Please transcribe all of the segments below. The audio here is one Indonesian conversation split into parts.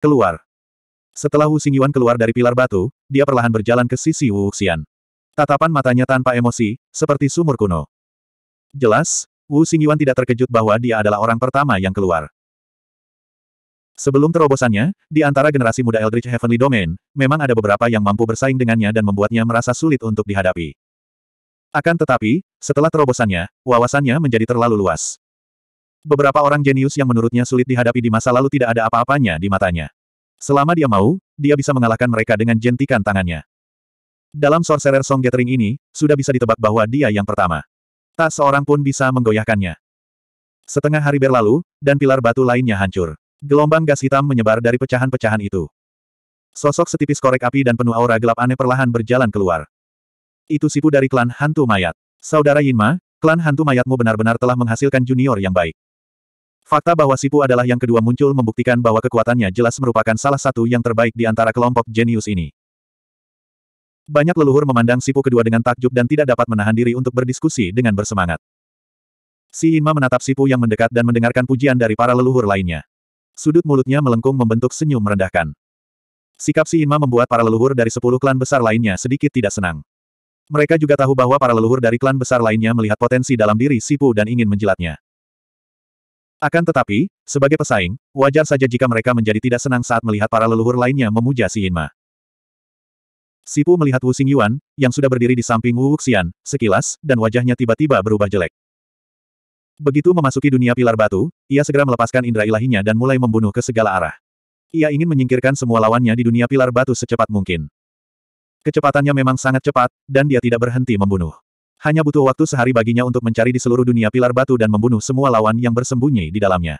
Keluar. Setelah Wu Xingyuan keluar dari pilar batu, dia perlahan berjalan ke sisi Wu Xian. Tatapan matanya tanpa emosi, seperti sumur kuno. Jelas, Wu Xingyuan tidak terkejut bahwa dia adalah orang pertama yang keluar. Sebelum terobosannya, di antara generasi muda Eldritch Heavenly Domain, memang ada beberapa yang mampu bersaing dengannya dan membuatnya merasa sulit untuk dihadapi. Akan tetapi, setelah terobosannya, wawasannya menjadi terlalu luas. Beberapa orang jenius yang menurutnya sulit dihadapi di masa lalu tidak ada apa-apanya di matanya. Selama dia mau, dia bisa mengalahkan mereka dengan jentikan tangannya. Dalam Sorcerer Song Gathering ini, sudah bisa ditebak bahwa dia yang pertama. Tak seorang pun bisa menggoyahkannya. Setengah hari berlalu, dan pilar batu lainnya hancur. Gelombang gas hitam menyebar dari pecahan-pecahan itu. Sosok setipis korek api dan penuh aura gelap aneh perlahan berjalan keluar. Itu sipu dari klan hantu mayat. Saudara Yinma, klan hantu mayatmu benar-benar telah menghasilkan junior yang baik. Fakta bahwa Sipu adalah yang kedua muncul membuktikan bahwa kekuatannya jelas merupakan salah satu yang terbaik di antara kelompok jenius ini. Banyak leluhur memandang Sipu kedua dengan takjub dan tidak dapat menahan diri untuk berdiskusi dengan bersemangat. Si Inma menatap Sipu yang mendekat dan mendengarkan pujian dari para leluhur lainnya. Sudut mulutnya melengkung membentuk senyum merendahkan. Sikap si Inma membuat para leluhur dari sepuluh klan besar lainnya sedikit tidak senang. Mereka juga tahu bahwa para leluhur dari klan besar lainnya melihat potensi dalam diri Sipu dan ingin menjilatnya. Akan tetapi, sebagai pesaing, wajar saja jika mereka menjadi tidak senang saat melihat para leluhur lainnya memuja Si Yinma. Sipu melihat Wu Xingyuan yang sudah berdiri di samping Wu Wuxian, sekilas, dan wajahnya tiba-tiba berubah jelek. Begitu memasuki dunia pilar batu, ia segera melepaskan indera ilahinya dan mulai membunuh ke segala arah. Ia ingin menyingkirkan semua lawannya di dunia pilar batu secepat mungkin. Kecepatannya memang sangat cepat, dan dia tidak berhenti membunuh. Hanya butuh waktu sehari baginya untuk mencari di seluruh dunia pilar batu dan membunuh semua lawan yang bersembunyi di dalamnya.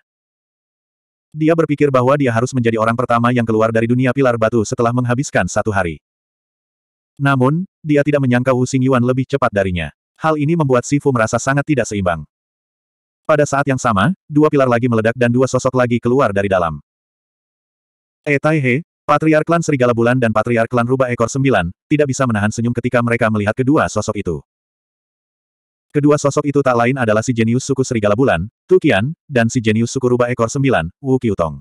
Dia berpikir bahwa dia harus menjadi orang pertama yang keluar dari dunia pilar batu setelah menghabiskan satu hari. Namun, dia tidak menyangka Wu Xing Yuan lebih cepat darinya. Hal ini membuat Sifu merasa sangat tidak seimbang. Pada saat yang sama, dua pilar lagi meledak dan dua sosok lagi keluar dari dalam. E Tai He, Patriark Klan Serigala Bulan dan Patriark Klan Rubah Ekor Sembilan, tidak bisa menahan senyum ketika mereka melihat kedua sosok itu. Kedua sosok itu tak lain adalah si jenius suku Serigala Bulan, Tukian, dan si jenius suku Rubah Ekor Sembilan, Wu Qiutong.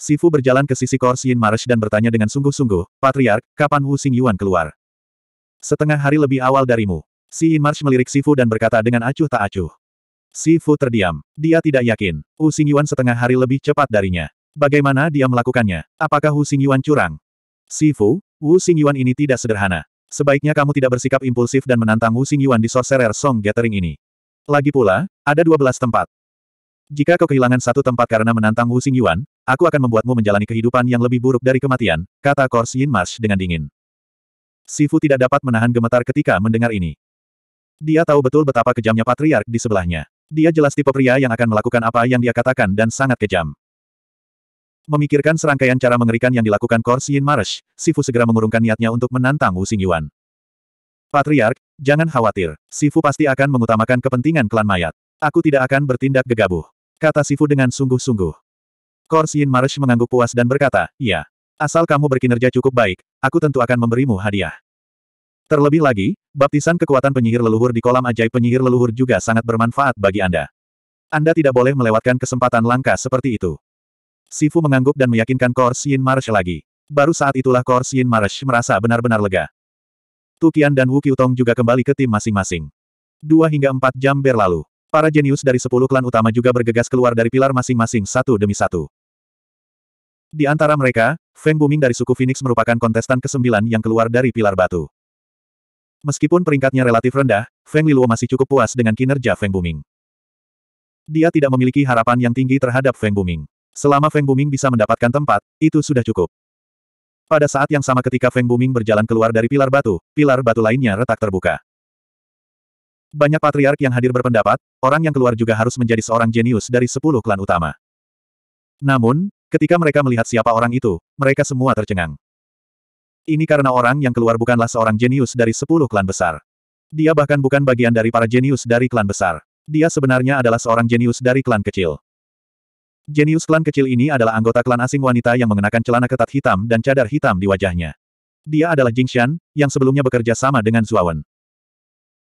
Sifu berjalan ke sisi Kor Yin Marsh dan bertanya dengan sungguh-sungguh, Patriark, kapan Wu Xing Yuan keluar? Setengah hari lebih awal darimu. Si Yin Marsh melirik Sifu dan berkata dengan acuh tak acuh. Sifu terdiam. Dia tidak yakin. Wu Xing Yuan setengah hari lebih cepat darinya. Bagaimana dia melakukannya? Apakah Wu Xing Yuan curang? Sifu, Wu Xing Yuan ini tidak sederhana. Sebaiknya kamu tidak bersikap impulsif dan menantang Wu Xing Yuan di Sorcerer Song Gathering ini. Lagi pula, ada 12 tempat. Jika kau kehilangan satu tempat karena menantang Wu Xing Yuan, aku akan membuatmu menjalani kehidupan yang lebih buruk dari kematian, kata Kors Yin Marsh dengan dingin. Sifu tidak dapat menahan gemetar ketika mendengar ini. Dia tahu betul betapa kejamnya patriark di sebelahnya. Dia jelas tipe pria yang akan melakukan apa yang dia katakan dan sangat kejam. Memikirkan serangkaian cara mengerikan yang dilakukan Kors Marsh, Sifu segera mengurungkan niatnya untuk menantang Wu Xingyuan. Patriark, jangan khawatir, Sifu pasti akan mengutamakan kepentingan klan mayat. Aku tidak akan bertindak gegabah. Kata Sifu dengan sungguh-sungguh. Kors Yin Marsh mengangguk puas dan berkata, "Ya, Asal kamu berkinerja cukup baik, aku tentu akan memberimu hadiah. Terlebih lagi, baptisan kekuatan penyihir leluhur di kolam ajaib penyihir leluhur juga sangat bermanfaat bagi Anda. Anda tidak boleh melewatkan kesempatan langka seperti itu. Sifu mengangguk dan meyakinkan Kors Yin Marsh lagi. Baru saat itulah Kors Yin Marsh merasa benar-benar lega. Tukian dan Wu Qiutong juga kembali ke tim masing-masing. Dua hingga empat jam berlalu. Para jenius dari sepuluh klan utama juga bergegas keluar dari pilar masing-masing satu demi satu. Di antara mereka, Feng Buming dari suku Phoenix merupakan kontestan kesembilan yang keluar dari pilar batu. Meskipun peringkatnya relatif rendah, Feng Liluo masih cukup puas dengan kinerja Feng Buming. Dia tidak memiliki harapan yang tinggi terhadap Feng Buming. Selama Feng Buming bisa mendapatkan tempat, itu sudah cukup. Pada saat yang sama ketika Feng Buming berjalan keluar dari pilar batu, pilar batu lainnya retak terbuka. Banyak patriark yang hadir berpendapat, orang yang keluar juga harus menjadi seorang jenius dari sepuluh klan utama. Namun, ketika mereka melihat siapa orang itu, mereka semua tercengang. Ini karena orang yang keluar bukanlah seorang jenius dari sepuluh klan besar. Dia bahkan bukan bagian dari para jenius dari klan besar. Dia sebenarnya adalah seorang jenius dari klan kecil. Jenius klan kecil ini adalah anggota klan asing wanita yang mengenakan celana ketat hitam dan cadar hitam di wajahnya. Dia adalah Jingshan, yang sebelumnya bekerja sama dengan Zuawan.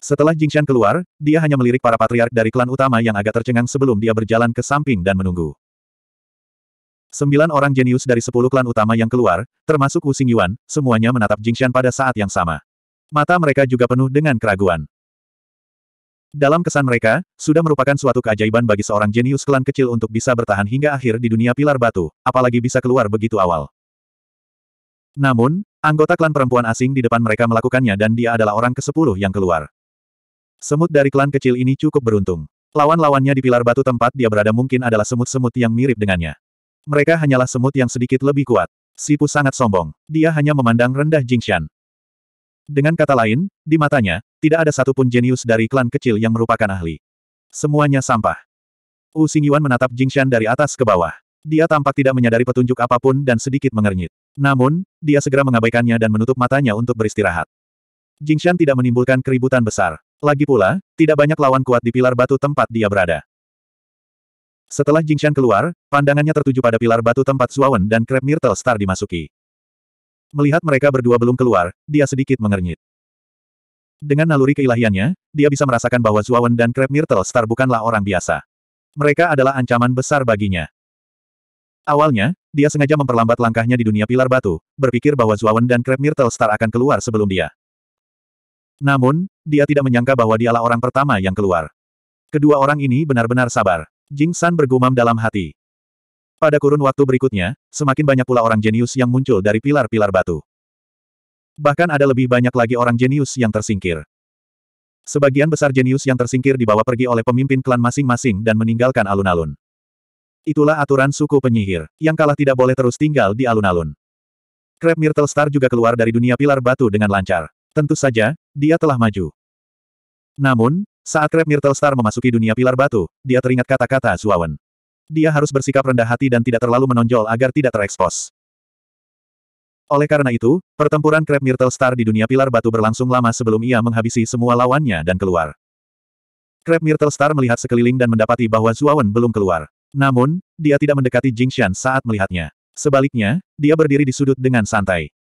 Setelah Jingshan keluar, dia hanya melirik para patriark dari klan utama yang agak tercengang sebelum dia berjalan ke samping dan menunggu. Sembilan orang jenius dari sepuluh klan utama yang keluar, termasuk Wu Xingyuan, semuanya menatap Jingshan pada saat yang sama. Mata mereka juga penuh dengan keraguan. Dalam kesan mereka, sudah merupakan suatu keajaiban bagi seorang jenius klan kecil untuk bisa bertahan hingga akhir di dunia pilar batu, apalagi bisa keluar begitu awal. Namun, anggota klan perempuan asing di depan mereka melakukannya dan dia adalah orang ke-10 yang keluar. Semut dari klan kecil ini cukup beruntung. Lawan-lawannya di pilar batu tempat dia berada mungkin adalah semut-semut yang mirip dengannya. Mereka hanyalah semut yang sedikit lebih kuat. Sipu sangat sombong. Dia hanya memandang rendah Jingshan. Dengan kata lain, di matanya, tidak ada satupun jenius dari klan kecil yang merupakan ahli. Semuanya sampah. Wu Xingyuan menatap Jingshan dari atas ke bawah. Dia tampak tidak menyadari petunjuk apapun dan sedikit mengernyit. Namun, dia segera mengabaikannya dan menutup matanya untuk beristirahat. Jingshan tidak menimbulkan keributan besar. Lagi pula, tidak banyak lawan kuat di pilar batu tempat dia berada. Setelah Jingshan keluar, pandangannya tertuju pada pilar batu tempat Zuawan dan Krep Myrtle Star dimasuki. Melihat mereka berdua belum keluar, dia sedikit mengernyit. Dengan naluri keilahiannya, dia bisa merasakan bahwa Zuawan dan Crab Myrtle Star bukanlah orang biasa. Mereka adalah ancaman besar baginya. Awalnya, dia sengaja memperlambat langkahnya di dunia pilar batu, berpikir bahwa Zuawan dan Crab Myrtle Star akan keluar sebelum dia. Namun, dia tidak menyangka bahwa dialah orang pertama yang keluar. Kedua orang ini benar-benar sabar. Jing San bergumam dalam hati. Pada kurun waktu berikutnya, semakin banyak pula orang jenius yang muncul dari pilar-pilar batu. Bahkan ada lebih banyak lagi orang jenius yang tersingkir. Sebagian besar jenius yang tersingkir dibawa pergi oleh pemimpin klan masing-masing dan meninggalkan alun-alun. Itulah aturan suku penyihir, yang kalah tidak boleh terus tinggal di alun-alun. Crab Myrtle Star juga keluar dari dunia pilar batu dengan lancar. Tentu saja, dia telah maju. Namun, saat Crab Myrtle Star memasuki dunia pilar batu, dia teringat kata-kata Zuawan. Dia harus bersikap rendah hati dan tidak terlalu menonjol agar tidak terekspos. Oleh karena itu, pertempuran Crab Myrtle Star di dunia pilar batu berlangsung lama sebelum ia menghabisi semua lawannya dan keluar. Crab Myrtle Star melihat sekeliling dan mendapati bahwa Zuawan belum keluar. Namun, dia tidak mendekati Jingxian saat melihatnya. Sebaliknya, dia berdiri di sudut dengan santai.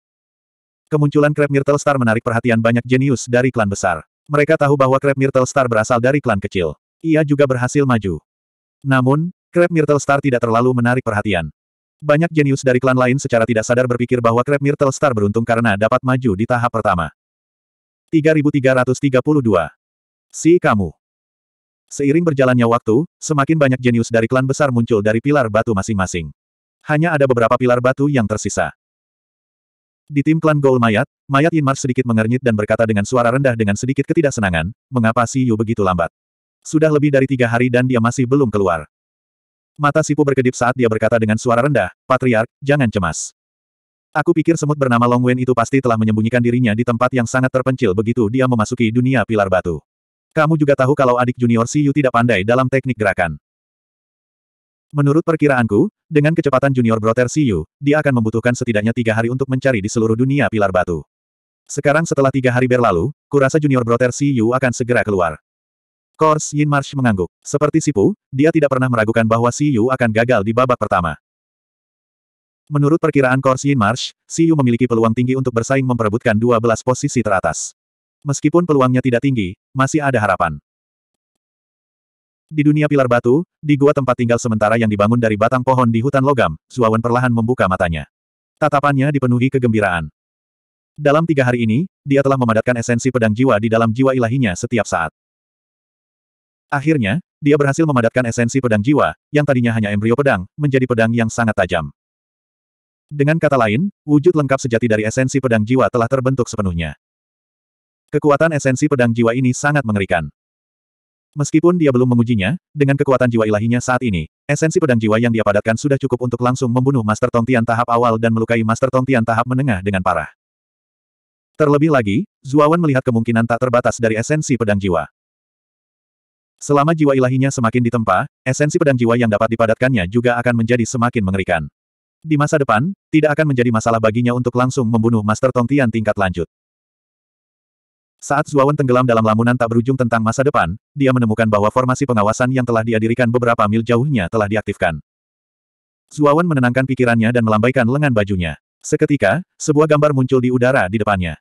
Kemunculan Crab Myrtle Star menarik perhatian banyak jenius dari klan besar. Mereka tahu bahwa Crab Myrtle Star berasal dari klan kecil. Ia juga berhasil maju. Namun, Crab Myrtle Star tidak terlalu menarik perhatian. Banyak jenius dari klan lain secara tidak sadar berpikir bahwa Crab Myrtle Star beruntung karena dapat maju di tahap pertama. 3332. Si kamu. Seiring berjalannya waktu, semakin banyak jenius dari klan besar muncul dari pilar batu masing-masing. Hanya ada beberapa pilar batu yang tersisa. Di tim klan Gol Mayat, Mayat Inmar sedikit mengernyit dan berkata dengan suara rendah dengan sedikit ketidaksenangan, mengapa Si Yu begitu lambat? Sudah lebih dari tiga hari dan dia masih belum keluar. Mata Sipu berkedip saat dia berkata dengan suara rendah, Patriark, jangan cemas. Aku pikir semut bernama Long Wen itu pasti telah menyembunyikan dirinya di tempat yang sangat terpencil begitu dia memasuki dunia pilar batu. Kamu juga tahu kalau adik junior Si Yu tidak pandai dalam teknik gerakan. Menurut perkiraanku, dengan kecepatan junior broter Yu, dia akan membutuhkan setidaknya tiga hari untuk mencari di seluruh dunia pilar batu. Sekarang setelah tiga hari berlalu, kurasa junior broter Yu akan segera keluar. Kors Yin Marsh mengangguk. Seperti Sipu, dia tidak pernah meragukan bahwa Si Yu akan gagal di babak pertama. Menurut perkiraan Kors Yin Marsh, Si Yu memiliki peluang tinggi untuk bersaing memperebutkan 12 posisi teratas. Meskipun peluangnya tidak tinggi, masih ada harapan. Di dunia pilar batu, di gua tempat tinggal sementara yang dibangun dari batang pohon di hutan logam, Zuawan perlahan membuka matanya. Tatapannya dipenuhi kegembiraan. Dalam tiga hari ini, dia telah memadatkan esensi pedang jiwa di dalam jiwa ilahinya setiap saat. Akhirnya, dia berhasil memadatkan esensi pedang jiwa, yang tadinya hanya embrio pedang, menjadi pedang yang sangat tajam. Dengan kata lain, wujud lengkap sejati dari esensi pedang jiwa telah terbentuk sepenuhnya. Kekuatan esensi pedang jiwa ini sangat mengerikan. Meskipun dia belum mengujinya, dengan kekuatan jiwa ilahinya saat ini, esensi pedang jiwa yang dia padatkan sudah cukup untuk langsung membunuh Master Tongtian tahap awal dan melukai Master Tongtian tahap menengah dengan parah. Terlebih lagi, Zuawan melihat kemungkinan tak terbatas dari esensi pedang jiwa. Selama jiwa ilahinya semakin ditempa, esensi pedang jiwa yang dapat dipadatkannya juga akan menjadi semakin mengerikan. Di masa depan, tidak akan menjadi masalah baginya untuk langsung membunuh Master Tongtian tingkat lanjut. Saat Zuawan tenggelam dalam lamunan tak berujung tentang masa depan, dia menemukan bahwa formasi pengawasan yang telah diadirikan beberapa mil jauhnya telah diaktifkan. Zuawan menenangkan pikirannya dan melambaikan lengan bajunya. Seketika, sebuah gambar muncul di udara di depannya.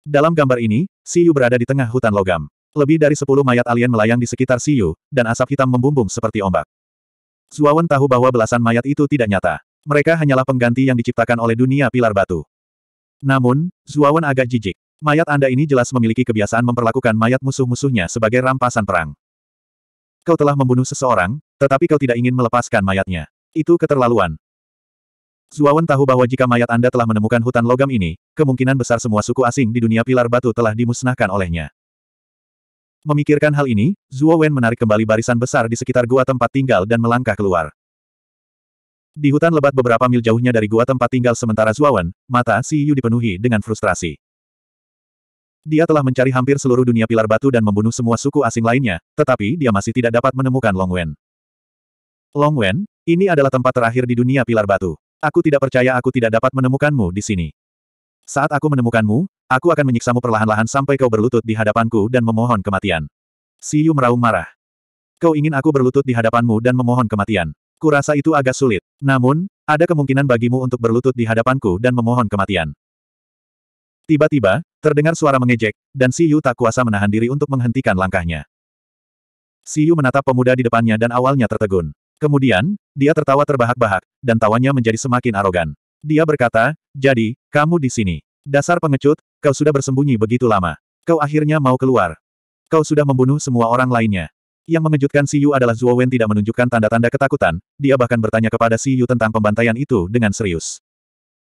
Dalam gambar ini, Si Yu berada di tengah hutan logam. Lebih dari sepuluh mayat alien melayang di sekitar Siyu, dan asap hitam membumbung seperti ombak. Zuawan tahu bahwa belasan mayat itu tidak nyata. Mereka hanyalah pengganti yang diciptakan oleh dunia pilar batu. Namun, Zuawan agak jijik. Mayat Anda ini jelas memiliki kebiasaan memperlakukan mayat musuh-musuhnya sebagai rampasan perang. Kau telah membunuh seseorang, tetapi kau tidak ingin melepaskan mayatnya. Itu keterlaluan. Zuawan tahu bahwa jika mayat Anda telah menemukan hutan logam ini, kemungkinan besar semua suku asing di dunia pilar batu telah dimusnahkan olehnya. Memikirkan hal ini, Zuo Wen menarik kembali barisan besar di sekitar gua tempat tinggal dan melangkah keluar. Di hutan lebat beberapa mil jauhnya dari gua tempat tinggal sementara Zuo Wen, mata Si Yu dipenuhi dengan frustrasi. Dia telah mencari hampir seluruh dunia pilar batu dan membunuh semua suku asing lainnya, tetapi dia masih tidak dapat menemukan Long Wen. Long Wen, ini adalah tempat terakhir di dunia pilar batu. Aku tidak percaya aku tidak dapat menemukanmu di sini. Saat aku menemukanmu, aku akan menyiksamu perlahan-lahan sampai kau berlutut di hadapanku dan memohon kematian. Siu meraung marah. Kau ingin aku berlutut di hadapanmu dan memohon kematian. Kurasa itu agak sulit. Namun, ada kemungkinan bagimu untuk berlutut di hadapanku dan memohon kematian. Tiba-tiba, terdengar suara mengejek, dan Siu tak kuasa menahan diri untuk menghentikan langkahnya. Siu menatap pemuda di depannya dan awalnya tertegun. Kemudian, dia tertawa terbahak-bahak, dan tawanya menjadi semakin arogan. Dia berkata, jadi, kamu di sini. Dasar pengecut, kau sudah bersembunyi begitu lama. Kau akhirnya mau keluar. Kau sudah membunuh semua orang lainnya. Yang mengejutkan Si Yu adalah Zuo Wen tidak menunjukkan tanda-tanda ketakutan, dia bahkan bertanya kepada Si Yu tentang pembantaian itu dengan serius.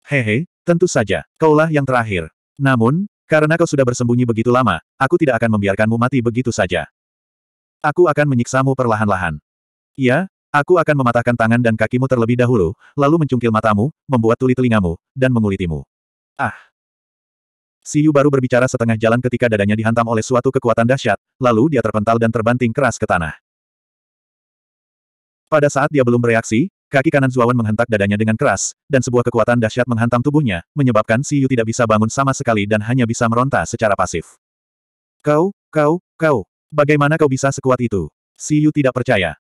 Hehe, tentu saja, kaulah yang terakhir. Namun, karena kau sudah bersembunyi begitu lama, aku tidak akan membiarkanmu mati begitu saja. Aku akan menyiksamu perlahan-lahan. Ya." Aku akan mematahkan tangan dan kakimu terlebih dahulu, lalu mencungkil matamu, membuat tuli telingamu, dan mengulitimu. Ah! Siu baru berbicara setengah jalan ketika dadanya dihantam oleh suatu kekuatan dahsyat, lalu dia terpental dan terbanting keras ke tanah. Pada saat dia belum bereaksi, kaki kanan Zuawan menghentak dadanya dengan keras, dan sebuah kekuatan dahsyat menghantam tubuhnya, menyebabkan Siu tidak bisa bangun sama sekali dan hanya bisa meronta secara pasif. Kau, kau, kau, bagaimana kau bisa sekuat itu? Siu tidak percaya.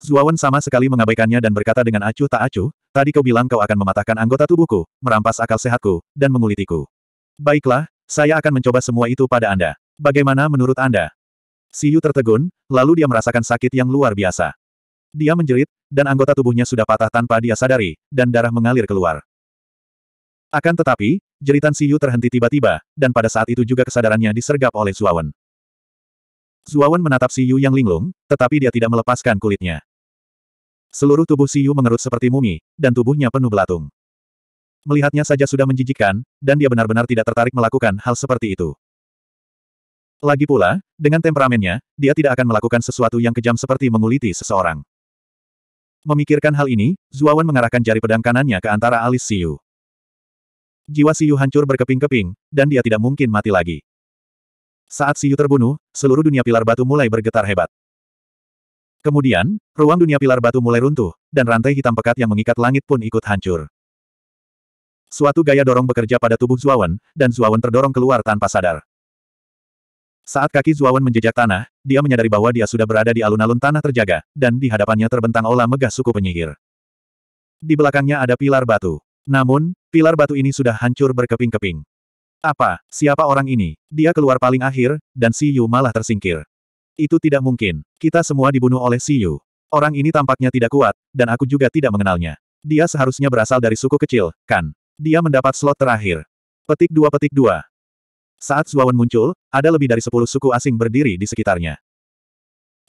Zuawan sama sekali mengabaikannya dan berkata dengan acuh tak acuh, tadi kau bilang kau akan mematahkan anggota tubuhku, merampas akal sehatku, dan mengulitiku. Baiklah, saya akan mencoba semua itu pada Anda. Bagaimana menurut Anda? Siu tertegun, lalu dia merasakan sakit yang luar biasa. Dia menjerit, dan anggota tubuhnya sudah patah tanpa dia sadari, dan darah mengalir keluar. Akan tetapi, jeritan Siu terhenti tiba-tiba, dan pada saat itu juga kesadarannya disergap oleh Zuawan. Zuawan menatap Siu yang linglung, tetapi dia tidak melepaskan kulitnya. Seluruh tubuh Siyu mengerut seperti mumi, dan tubuhnya penuh belatung. Melihatnya saja sudah menjijikkan, dan dia benar-benar tidak tertarik melakukan hal seperti itu. Lagi pula, dengan temperamennya, dia tidak akan melakukan sesuatu yang kejam seperti menguliti seseorang. Memikirkan hal ini, Zuawan mengarahkan jari pedang kanannya ke antara alis Siyu. Jiwa Siyu hancur berkeping-keping, dan dia tidak mungkin mati lagi. Saat Siyu terbunuh, seluruh dunia pilar batu mulai bergetar hebat. Kemudian, ruang dunia pilar batu mulai runtuh, dan rantai hitam pekat yang mengikat langit pun ikut hancur. Suatu gaya dorong bekerja pada tubuh Zuawan, dan Zuawan terdorong keluar tanpa sadar. Saat kaki Zuawan menjejak tanah, dia menyadari bahwa dia sudah berada di alun-alun tanah terjaga, dan di hadapannya terbentang olah megah suku penyihir. Di belakangnya ada pilar batu. Namun, pilar batu ini sudah hancur berkeping-keping. Apa, siapa orang ini? Dia keluar paling akhir, dan Si Yu malah tersingkir. Itu tidak mungkin. Kita semua dibunuh oleh Siyu. Orang ini tampaknya tidak kuat, dan aku juga tidak mengenalnya. Dia seharusnya berasal dari suku kecil, kan? Dia mendapat slot terakhir. Petik dua petik dua. Saat Zuawan muncul, ada lebih dari sepuluh suku asing berdiri di sekitarnya.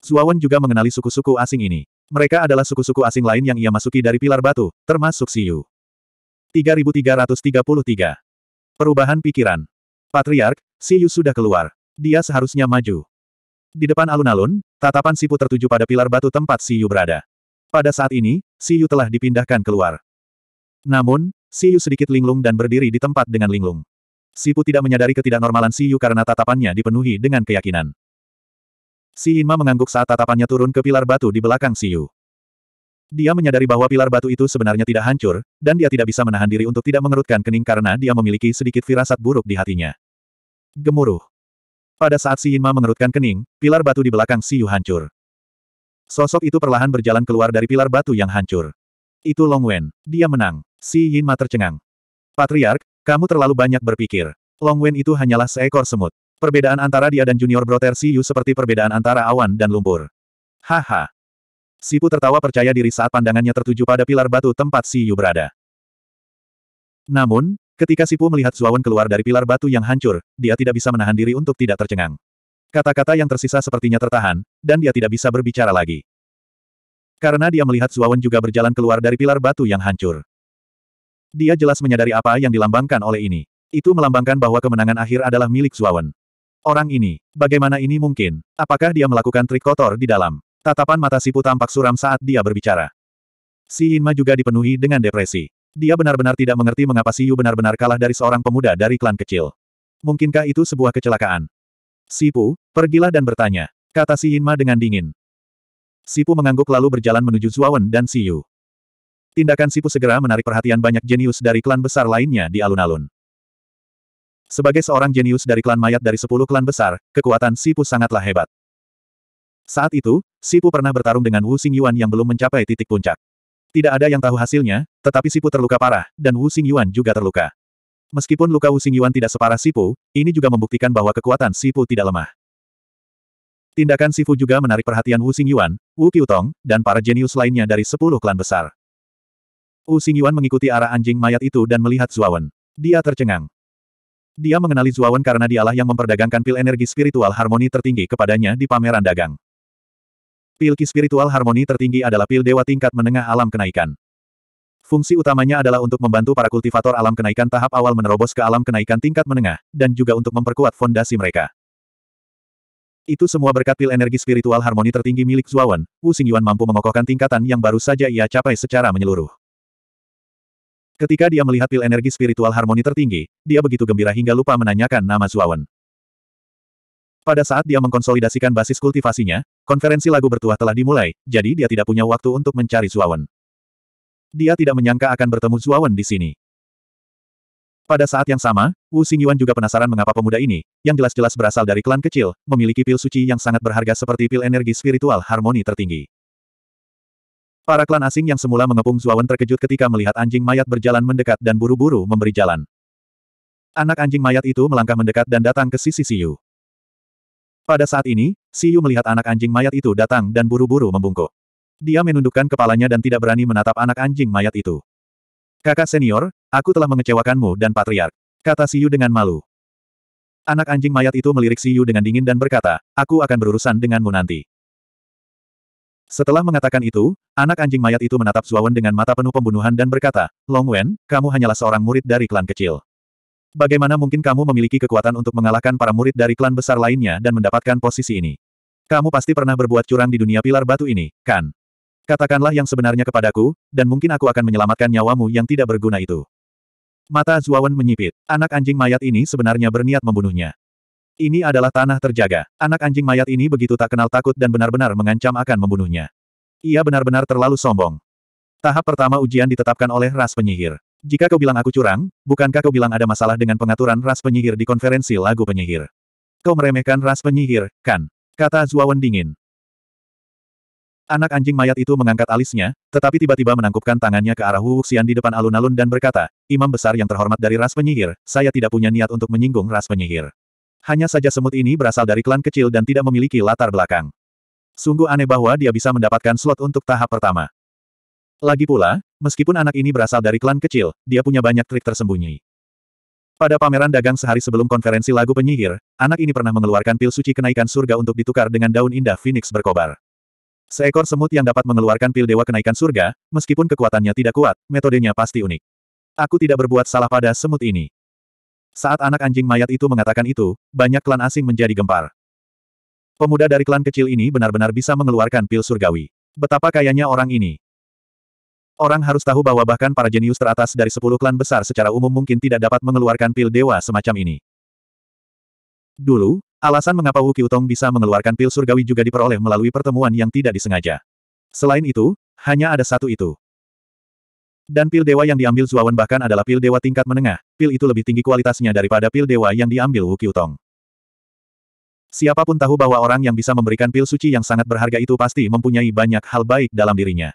Zuawan juga mengenali suku-suku asing ini. Mereka adalah suku-suku asing lain yang ia masuki dari pilar batu, termasuk Siyu. 3333. Perubahan pikiran. Patriark, Siyu sudah keluar. Dia seharusnya maju. Di depan alun-alun, tatapan Sipu tertuju pada pilar batu tempat Siyu berada. Pada saat ini, Siyu telah dipindahkan keluar. Namun, Siyu sedikit linglung dan berdiri di tempat dengan linglung. Sipu tidak menyadari ketidaknormalan Siyu karena tatapannya dipenuhi dengan keyakinan. Si Inma mengangguk saat tatapannya turun ke pilar batu di belakang Siyu. Dia menyadari bahwa pilar batu itu sebenarnya tidak hancur, dan dia tidak bisa menahan diri untuk tidak mengerutkan kening karena dia memiliki sedikit firasat buruk di hatinya. Gemuruh. Pada saat Si Yinma mengerutkan kening, pilar batu di belakang Si Yu hancur. Sosok itu perlahan berjalan keluar dari pilar batu yang hancur. Itu Long Wen. Dia menang. Si Yinma tercengang. Patriark, kamu terlalu banyak berpikir. Long Wen itu hanyalah seekor semut. Perbedaan antara dia dan junior brother Si Yu seperti perbedaan antara awan dan lumpur. Haha. Si Pu tertawa percaya diri saat pandangannya tertuju pada pilar batu tempat Si Yu berada. Namun, Ketika Sipu melihat Zuawan keluar dari pilar batu yang hancur, dia tidak bisa menahan diri untuk tidak tercengang. Kata-kata yang tersisa sepertinya tertahan, dan dia tidak bisa berbicara lagi. Karena dia melihat Zuawan juga berjalan keluar dari pilar batu yang hancur. Dia jelas menyadari apa yang dilambangkan oleh ini. Itu melambangkan bahwa kemenangan akhir adalah milik Zuawan. Orang ini, bagaimana ini mungkin? Apakah dia melakukan trik kotor di dalam? Tatapan mata Sipu tampak suram saat dia berbicara. Si Inma juga dipenuhi dengan depresi. Dia benar-benar tidak mengerti mengapa Siu benar-benar kalah dari seorang pemuda dari klan kecil. Mungkinkah itu sebuah kecelakaan? Sipu, pergilah dan bertanya. Kata Si Yinma dengan dingin. Sipu mengangguk lalu berjalan menuju Zuawan dan Si Yu. Tindakan Sipu segera menarik perhatian banyak jenius dari klan besar lainnya di alun-alun. Sebagai seorang jenius dari klan mayat dari sepuluh klan besar, kekuatan Sipu sangatlah hebat. Saat itu, Sipu pernah bertarung dengan Wu Xingyuan yang belum mencapai titik puncak. Tidak ada yang tahu hasilnya, tetapi Sipu terluka parah, dan Wu Xingyuan juga terluka. Meskipun luka Wu Xingyuan tidak separah Sipu, ini juga membuktikan bahwa kekuatan Sipu tidak lemah. Tindakan Sifu juga menarik perhatian Wu Xingyuan, Wu Qiutong, dan para jenius lainnya dari sepuluh klan besar. Wu Xingyuan mengikuti arah anjing mayat itu dan melihat Zuawan. Dia tercengang. Dia mengenali Zuawan karena dialah yang memperdagangkan pil energi spiritual harmoni tertinggi kepadanya di pameran dagang. Pil Ki Spiritual Harmoni tertinggi adalah pil dewa tingkat menengah alam kenaikan. Fungsi utamanya adalah untuk membantu para kultivator alam kenaikan tahap awal menerobos ke alam kenaikan tingkat menengah, dan juga untuk memperkuat fondasi mereka. Itu semua berkat pil energi spiritual harmoni tertinggi milik Zuawan, Wu Xingyuan mampu mengokohkan tingkatan yang baru saja ia capai secara menyeluruh. Ketika dia melihat pil energi spiritual harmoni tertinggi, dia begitu gembira hingga lupa menanyakan nama Zuawan. Pada saat dia mengkonsolidasikan basis kultivasinya, konferensi lagu bertuah telah dimulai, jadi dia tidak punya waktu untuk mencari Zuawan. Dia tidak menyangka akan bertemu Zuawan di sini. Pada saat yang sama, Wu Xingyuan juga penasaran mengapa pemuda ini, yang jelas-jelas berasal dari klan kecil, memiliki pil suci yang sangat berharga seperti pil energi spiritual harmoni tertinggi. Para klan asing yang semula mengepung Zuawan terkejut ketika melihat anjing mayat berjalan mendekat dan buru-buru memberi jalan. Anak anjing mayat itu melangkah mendekat dan datang ke sisi Siu. Pada saat ini, Siyu melihat anak anjing mayat itu datang dan buru-buru membungkuk. Dia menundukkan kepalanya dan tidak berani menatap anak anjing mayat itu. Kakak senior, aku telah mengecewakanmu dan patriark. Kata Siyu dengan malu. Anak anjing mayat itu melirik Siyu dengan dingin dan berkata, aku akan berurusan denganmu nanti. Setelah mengatakan itu, anak anjing mayat itu menatap Zuawan dengan mata penuh pembunuhan dan berkata, Long Wen, kamu hanyalah seorang murid dari klan kecil. Bagaimana mungkin kamu memiliki kekuatan untuk mengalahkan para murid dari klan besar lainnya dan mendapatkan posisi ini? Kamu pasti pernah berbuat curang di dunia pilar batu ini, kan? Katakanlah yang sebenarnya kepadaku, dan mungkin aku akan menyelamatkan nyawamu yang tidak berguna itu. Mata Zuawan menyipit. Anak anjing mayat ini sebenarnya berniat membunuhnya. Ini adalah tanah terjaga. Anak anjing mayat ini begitu tak kenal takut dan benar-benar mengancam akan membunuhnya. Ia benar-benar terlalu sombong. Tahap pertama ujian ditetapkan oleh ras penyihir. Jika kau bilang aku curang, bukankah kau bilang ada masalah dengan pengaturan ras penyihir di konferensi lagu penyihir? Kau meremehkan ras penyihir, kan? Kata Zuawan dingin. Anak anjing mayat itu mengangkat alisnya, tetapi tiba-tiba menangkupkan tangannya ke arah Wu Xian di depan alun-alun dan berkata, Imam besar yang terhormat dari ras penyihir, saya tidak punya niat untuk menyinggung ras penyihir. Hanya saja semut ini berasal dari klan kecil dan tidak memiliki latar belakang. Sungguh aneh bahwa dia bisa mendapatkan slot untuk tahap pertama. Lagi pula, meskipun anak ini berasal dari klan kecil, dia punya banyak trik tersembunyi. Pada pameran dagang sehari sebelum konferensi lagu penyihir, anak ini pernah mengeluarkan pil suci kenaikan surga untuk ditukar dengan daun indah Phoenix berkobar. Seekor semut yang dapat mengeluarkan pil dewa kenaikan surga, meskipun kekuatannya tidak kuat, metodenya pasti unik. Aku tidak berbuat salah pada semut ini. Saat anak anjing mayat itu mengatakan itu, banyak klan asing menjadi gempar. Pemuda dari klan kecil ini benar-benar bisa mengeluarkan pil surgawi. Betapa kayanya orang ini. Orang harus tahu bahwa bahkan para jenius teratas dari sepuluh klan besar secara umum mungkin tidak dapat mengeluarkan pil dewa semacam ini. Dulu, alasan mengapa Wu Qiutong bisa mengeluarkan pil surgawi juga diperoleh melalui pertemuan yang tidak disengaja. Selain itu, hanya ada satu itu. Dan pil dewa yang diambil Zuawan bahkan adalah pil dewa tingkat menengah, pil itu lebih tinggi kualitasnya daripada pil dewa yang diambil Wu Qiutong. Siapapun tahu bahwa orang yang bisa memberikan pil suci yang sangat berharga itu pasti mempunyai banyak hal baik dalam dirinya.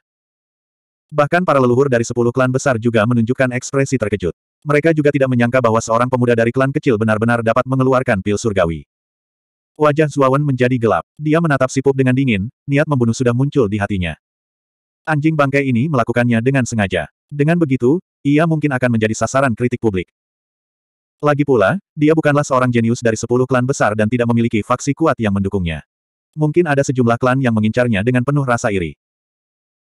Bahkan para leluhur dari sepuluh klan besar juga menunjukkan ekspresi terkejut. Mereka juga tidak menyangka bahwa seorang pemuda dari klan kecil benar-benar dapat mengeluarkan pil surgawi. Wajah Zuawan menjadi gelap. Dia menatap Sipup dengan dingin, niat membunuh sudah muncul di hatinya. Anjing bangkai ini melakukannya dengan sengaja. Dengan begitu, ia mungkin akan menjadi sasaran kritik publik. Lagi pula, dia bukanlah seorang jenius dari sepuluh klan besar dan tidak memiliki faksi kuat yang mendukungnya. Mungkin ada sejumlah klan yang mengincarnya dengan penuh rasa iri.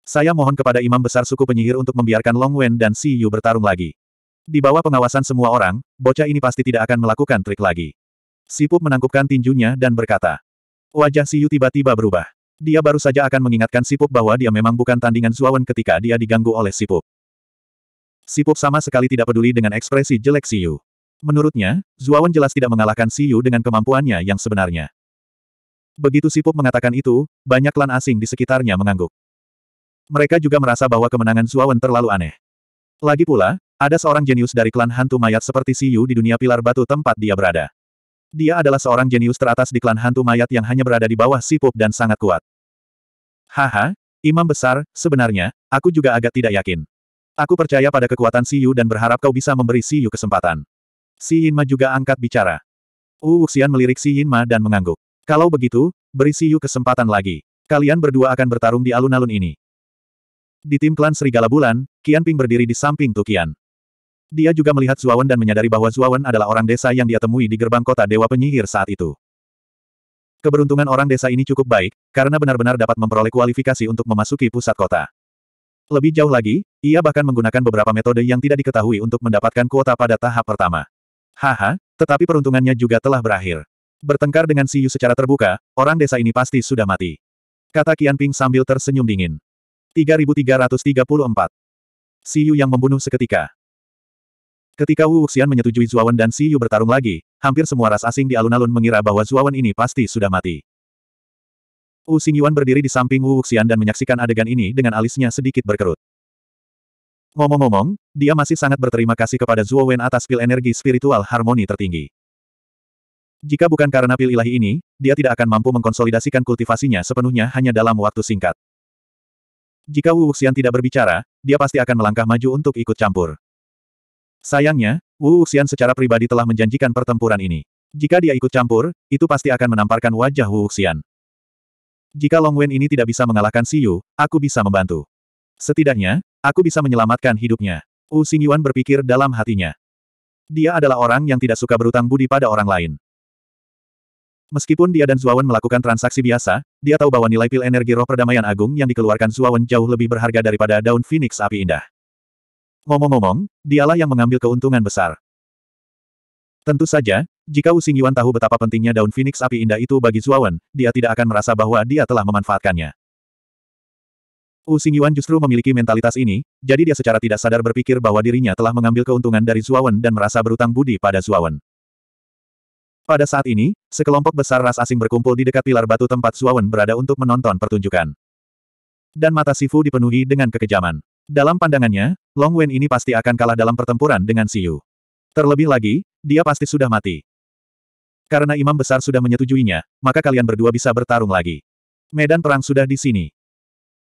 Saya mohon kepada imam besar suku penyihir untuk membiarkan Long Wen dan Si Yu bertarung lagi. Di bawah pengawasan semua orang, bocah ini pasti tidak akan melakukan trik lagi. Si Pup menangkupkan tinjunya dan berkata. Wajah Si Yu tiba-tiba berubah. Dia baru saja akan mengingatkan Si Pup bahwa dia memang bukan tandingan Zuawan ketika dia diganggu oleh Si Pup. Si Pup sama sekali tidak peduli dengan ekspresi jelek Si Yu. Menurutnya, Zuawan jelas tidak mengalahkan Si Yu dengan kemampuannya yang sebenarnya. Begitu Si Pup mengatakan itu, banyak klan asing di sekitarnya mengangguk. Mereka juga merasa bahwa kemenangan Suawen terlalu aneh. Lagi pula, ada seorang jenius dari klan hantu mayat seperti Si Yu di dunia pilar batu tempat dia berada. Dia adalah seorang jenius teratas di klan hantu mayat yang hanya berada di bawah Sipup dan sangat kuat. Haha, Imam Besar, sebenarnya, aku juga agak tidak yakin. Aku percaya pada kekuatan Si Yu dan berharap kau bisa memberi Si Yu kesempatan. Si Yinma juga angkat bicara. Wu Wuxian melirik Si Yinma dan mengangguk. Kalau begitu, beri Si Yu kesempatan lagi. Kalian berdua akan bertarung di alun-alun ini. Di tim klan Serigala Bulan, Qian Ping berdiri di samping Tukian. Dia juga melihat Zuawan dan menyadari bahwa Zuawan adalah orang desa yang dia temui di gerbang kota Dewa Penyihir saat itu. Keberuntungan orang desa ini cukup baik, karena benar-benar dapat memperoleh kualifikasi untuk memasuki pusat kota. Lebih jauh lagi, ia bahkan menggunakan beberapa metode yang tidak diketahui untuk mendapatkan kuota pada tahap pertama. Haha, tetapi peruntungannya juga telah berakhir. Bertengkar dengan Siyu secara terbuka, orang desa ini pasti sudah mati. Kata Qian Ping sambil tersenyum dingin. 3334. Si Yu yang membunuh seketika. Ketika Wu Wuxian menyetujui Zuawan dan Si Yu bertarung lagi, hampir semua ras asing di alun-alun mengira bahwa Zuawan ini pasti sudah mati. Wu Xingyuan berdiri di samping Wu Wuxian dan menyaksikan adegan ini dengan alisnya sedikit berkerut. Ngomong-ngomong, dia masih sangat berterima kasih kepada Zuo Wen atas pil energi spiritual harmoni tertinggi. Jika bukan karena pil ilahi ini, dia tidak akan mampu mengkonsolidasikan kultivasinya sepenuhnya hanya dalam waktu singkat. Jika Wu Wuxian tidak berbicara, dia pasti akan melangkah maju untuk ikut campur. Sayangnya, Wu Wuxian secara pribadi telah menjanjikan pertempuran ini. Jika dia ikut campur, itu pasti akan menamparkan wajah Wu Wuxian. Jika Long Wen ini tidak bisa mengalahkan Si Yu, aku bisa membantu. Setidaknya, aku bisa menyelamatkan hidupnya. Wu Xingyuan berpikir dalam hatinya. Dia adalah orang yang tidak suka berutang budi pada orang lain. Meskipun dia dan Zuawan melakukan transaksi biasa, dia tahu bahwa nilai pil energi roh perdamaian agung yang dikeluarkan Zuawan jauh lebih berharga daripada daun phoenix api indah. Ngomong-ngomong, dialah yang mengambil keuntungan besar. Tentu saja, jika Using Yuan tahu betapa pentingnya daun phoenix api indah itu bagi Zuawan, dia tidak akan merasa bahwa dia telah memanfaatkannya. Using Yuan justru memiliki mentalitas ini, jadi dia secara tidak sadar berpikir bahwa dirinya telah mengambil keuntungan dari Zuawan dan merasa berutang budi pada Zuawan. Pada saat ini, sekelompok besar ras asing berkumpul di dekat pilar batu tempat Suawen berada untuk menonton pertunjukan. Dan mata Sifu dipenuhi dengan kekejaman. Dalam pandangannya, Long Wen ini pasti akan kalah dalam pertempuran dengan Siu. Terlebih lagi, dia pasti sudah mati. Karena imam besar sudah menyetujuinya, maka kalian berdua bisa bertarung lagi. Medan perang sudah di sini.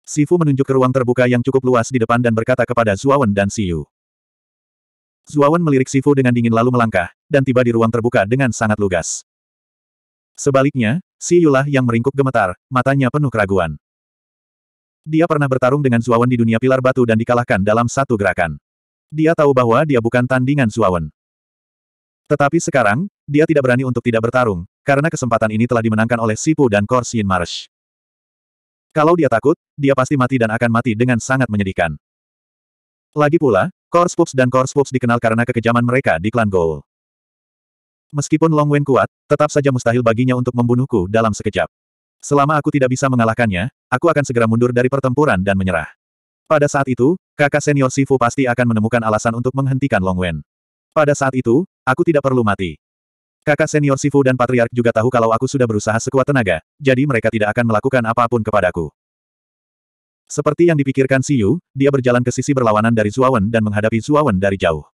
Sifu menunjuk ke ruang terbuka yang cukup luas di depan dan berkata kepada Zuawan dan Siu. Zuawan melirik Sifu dengan dingin lalu melangkah, dan tiba di ruang terbuka dengan sangat lugas. Sebaliknya, si Yulah yang meringkuk gemetar, matanya penuh keraguan. Dia pernah bertarung dengan Zuawan di dunia pilar batu dan dikalahkan dalam satu gerakan. Dia tahu bahwa dia bukan tandingan Zuawan. Tetapi sekarang, dia tidak berani untuk tidak bertarung, karena kesempatan ini telah dimenangkan oleh Sipu dan Korsin Marsh. Kalau dia takut, dia pasti mati dan akan mati dengan sangat menyedihkan. Lagi pula, Korspups dan Korspups dikenal karena kekejaman mereka di klan Gol. Meskipun Long Wen kuat, tetap saja mustahil baginya untuk membunuhku dalam sekejap. Selama aku tidak bisa mengalahkannya, aku akan segera mundur dari pertempuran dan menyerah. Pada saat itu, kakak senior Sifu pasti akan menemukan alasan untuk menghentikan Long Wen. Pada saat itu, aku tidak perlu mati. Kakak senior Sifu dan Patriark juga tahu kalau aku sudah berusaha sekuat tenaga, jadi mereka tidak akan melakukan apapun kepadaku. Seperti yang dipikirkan Siu, dia berjalan ke sisi berlawanan dari Zuawan dan menghadapi Zuawan dari jauh.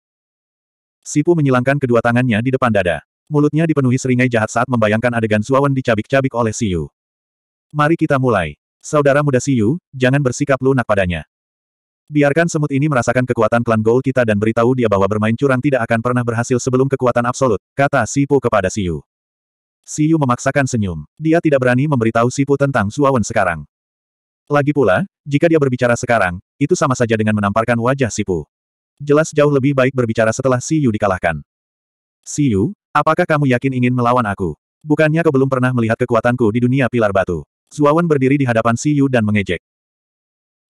Sifu menyilangkan kedua tangannya di depan dada. Mulutnya dipenuhi seringai jahat saat membayangkan adegan Suawan dicabik-cabik oleh Siyu. Mari kita mulai. Saudara muda Siyu, jangan bersikap lunak padanya. Biarkan semut ini merasakan kekuatan klan Gold kita dan beritahu dia bahwa bermain curang tidak akan pernah berhasil sebelum kekuatan absolut, kata Sipu kepada Siyu. Siyu memaksakan senyum. Dia tidak berani memberitahu Sipu tentang Suawen sekarang. Lagi pula, jika dia berbicara sekarang, itu sama saja dengan menamparkan wajah Sipu. Jelas jauh lebih baik berbicara setelah Siyu dikalahkan. Siyu, Apakah kamu yakin ingin melawan aku? Bukannya kau belum pernah melihat kekuatanku di dunia pilar batu. Zuawan berdiri di hadapan Si Yu dan mengejek.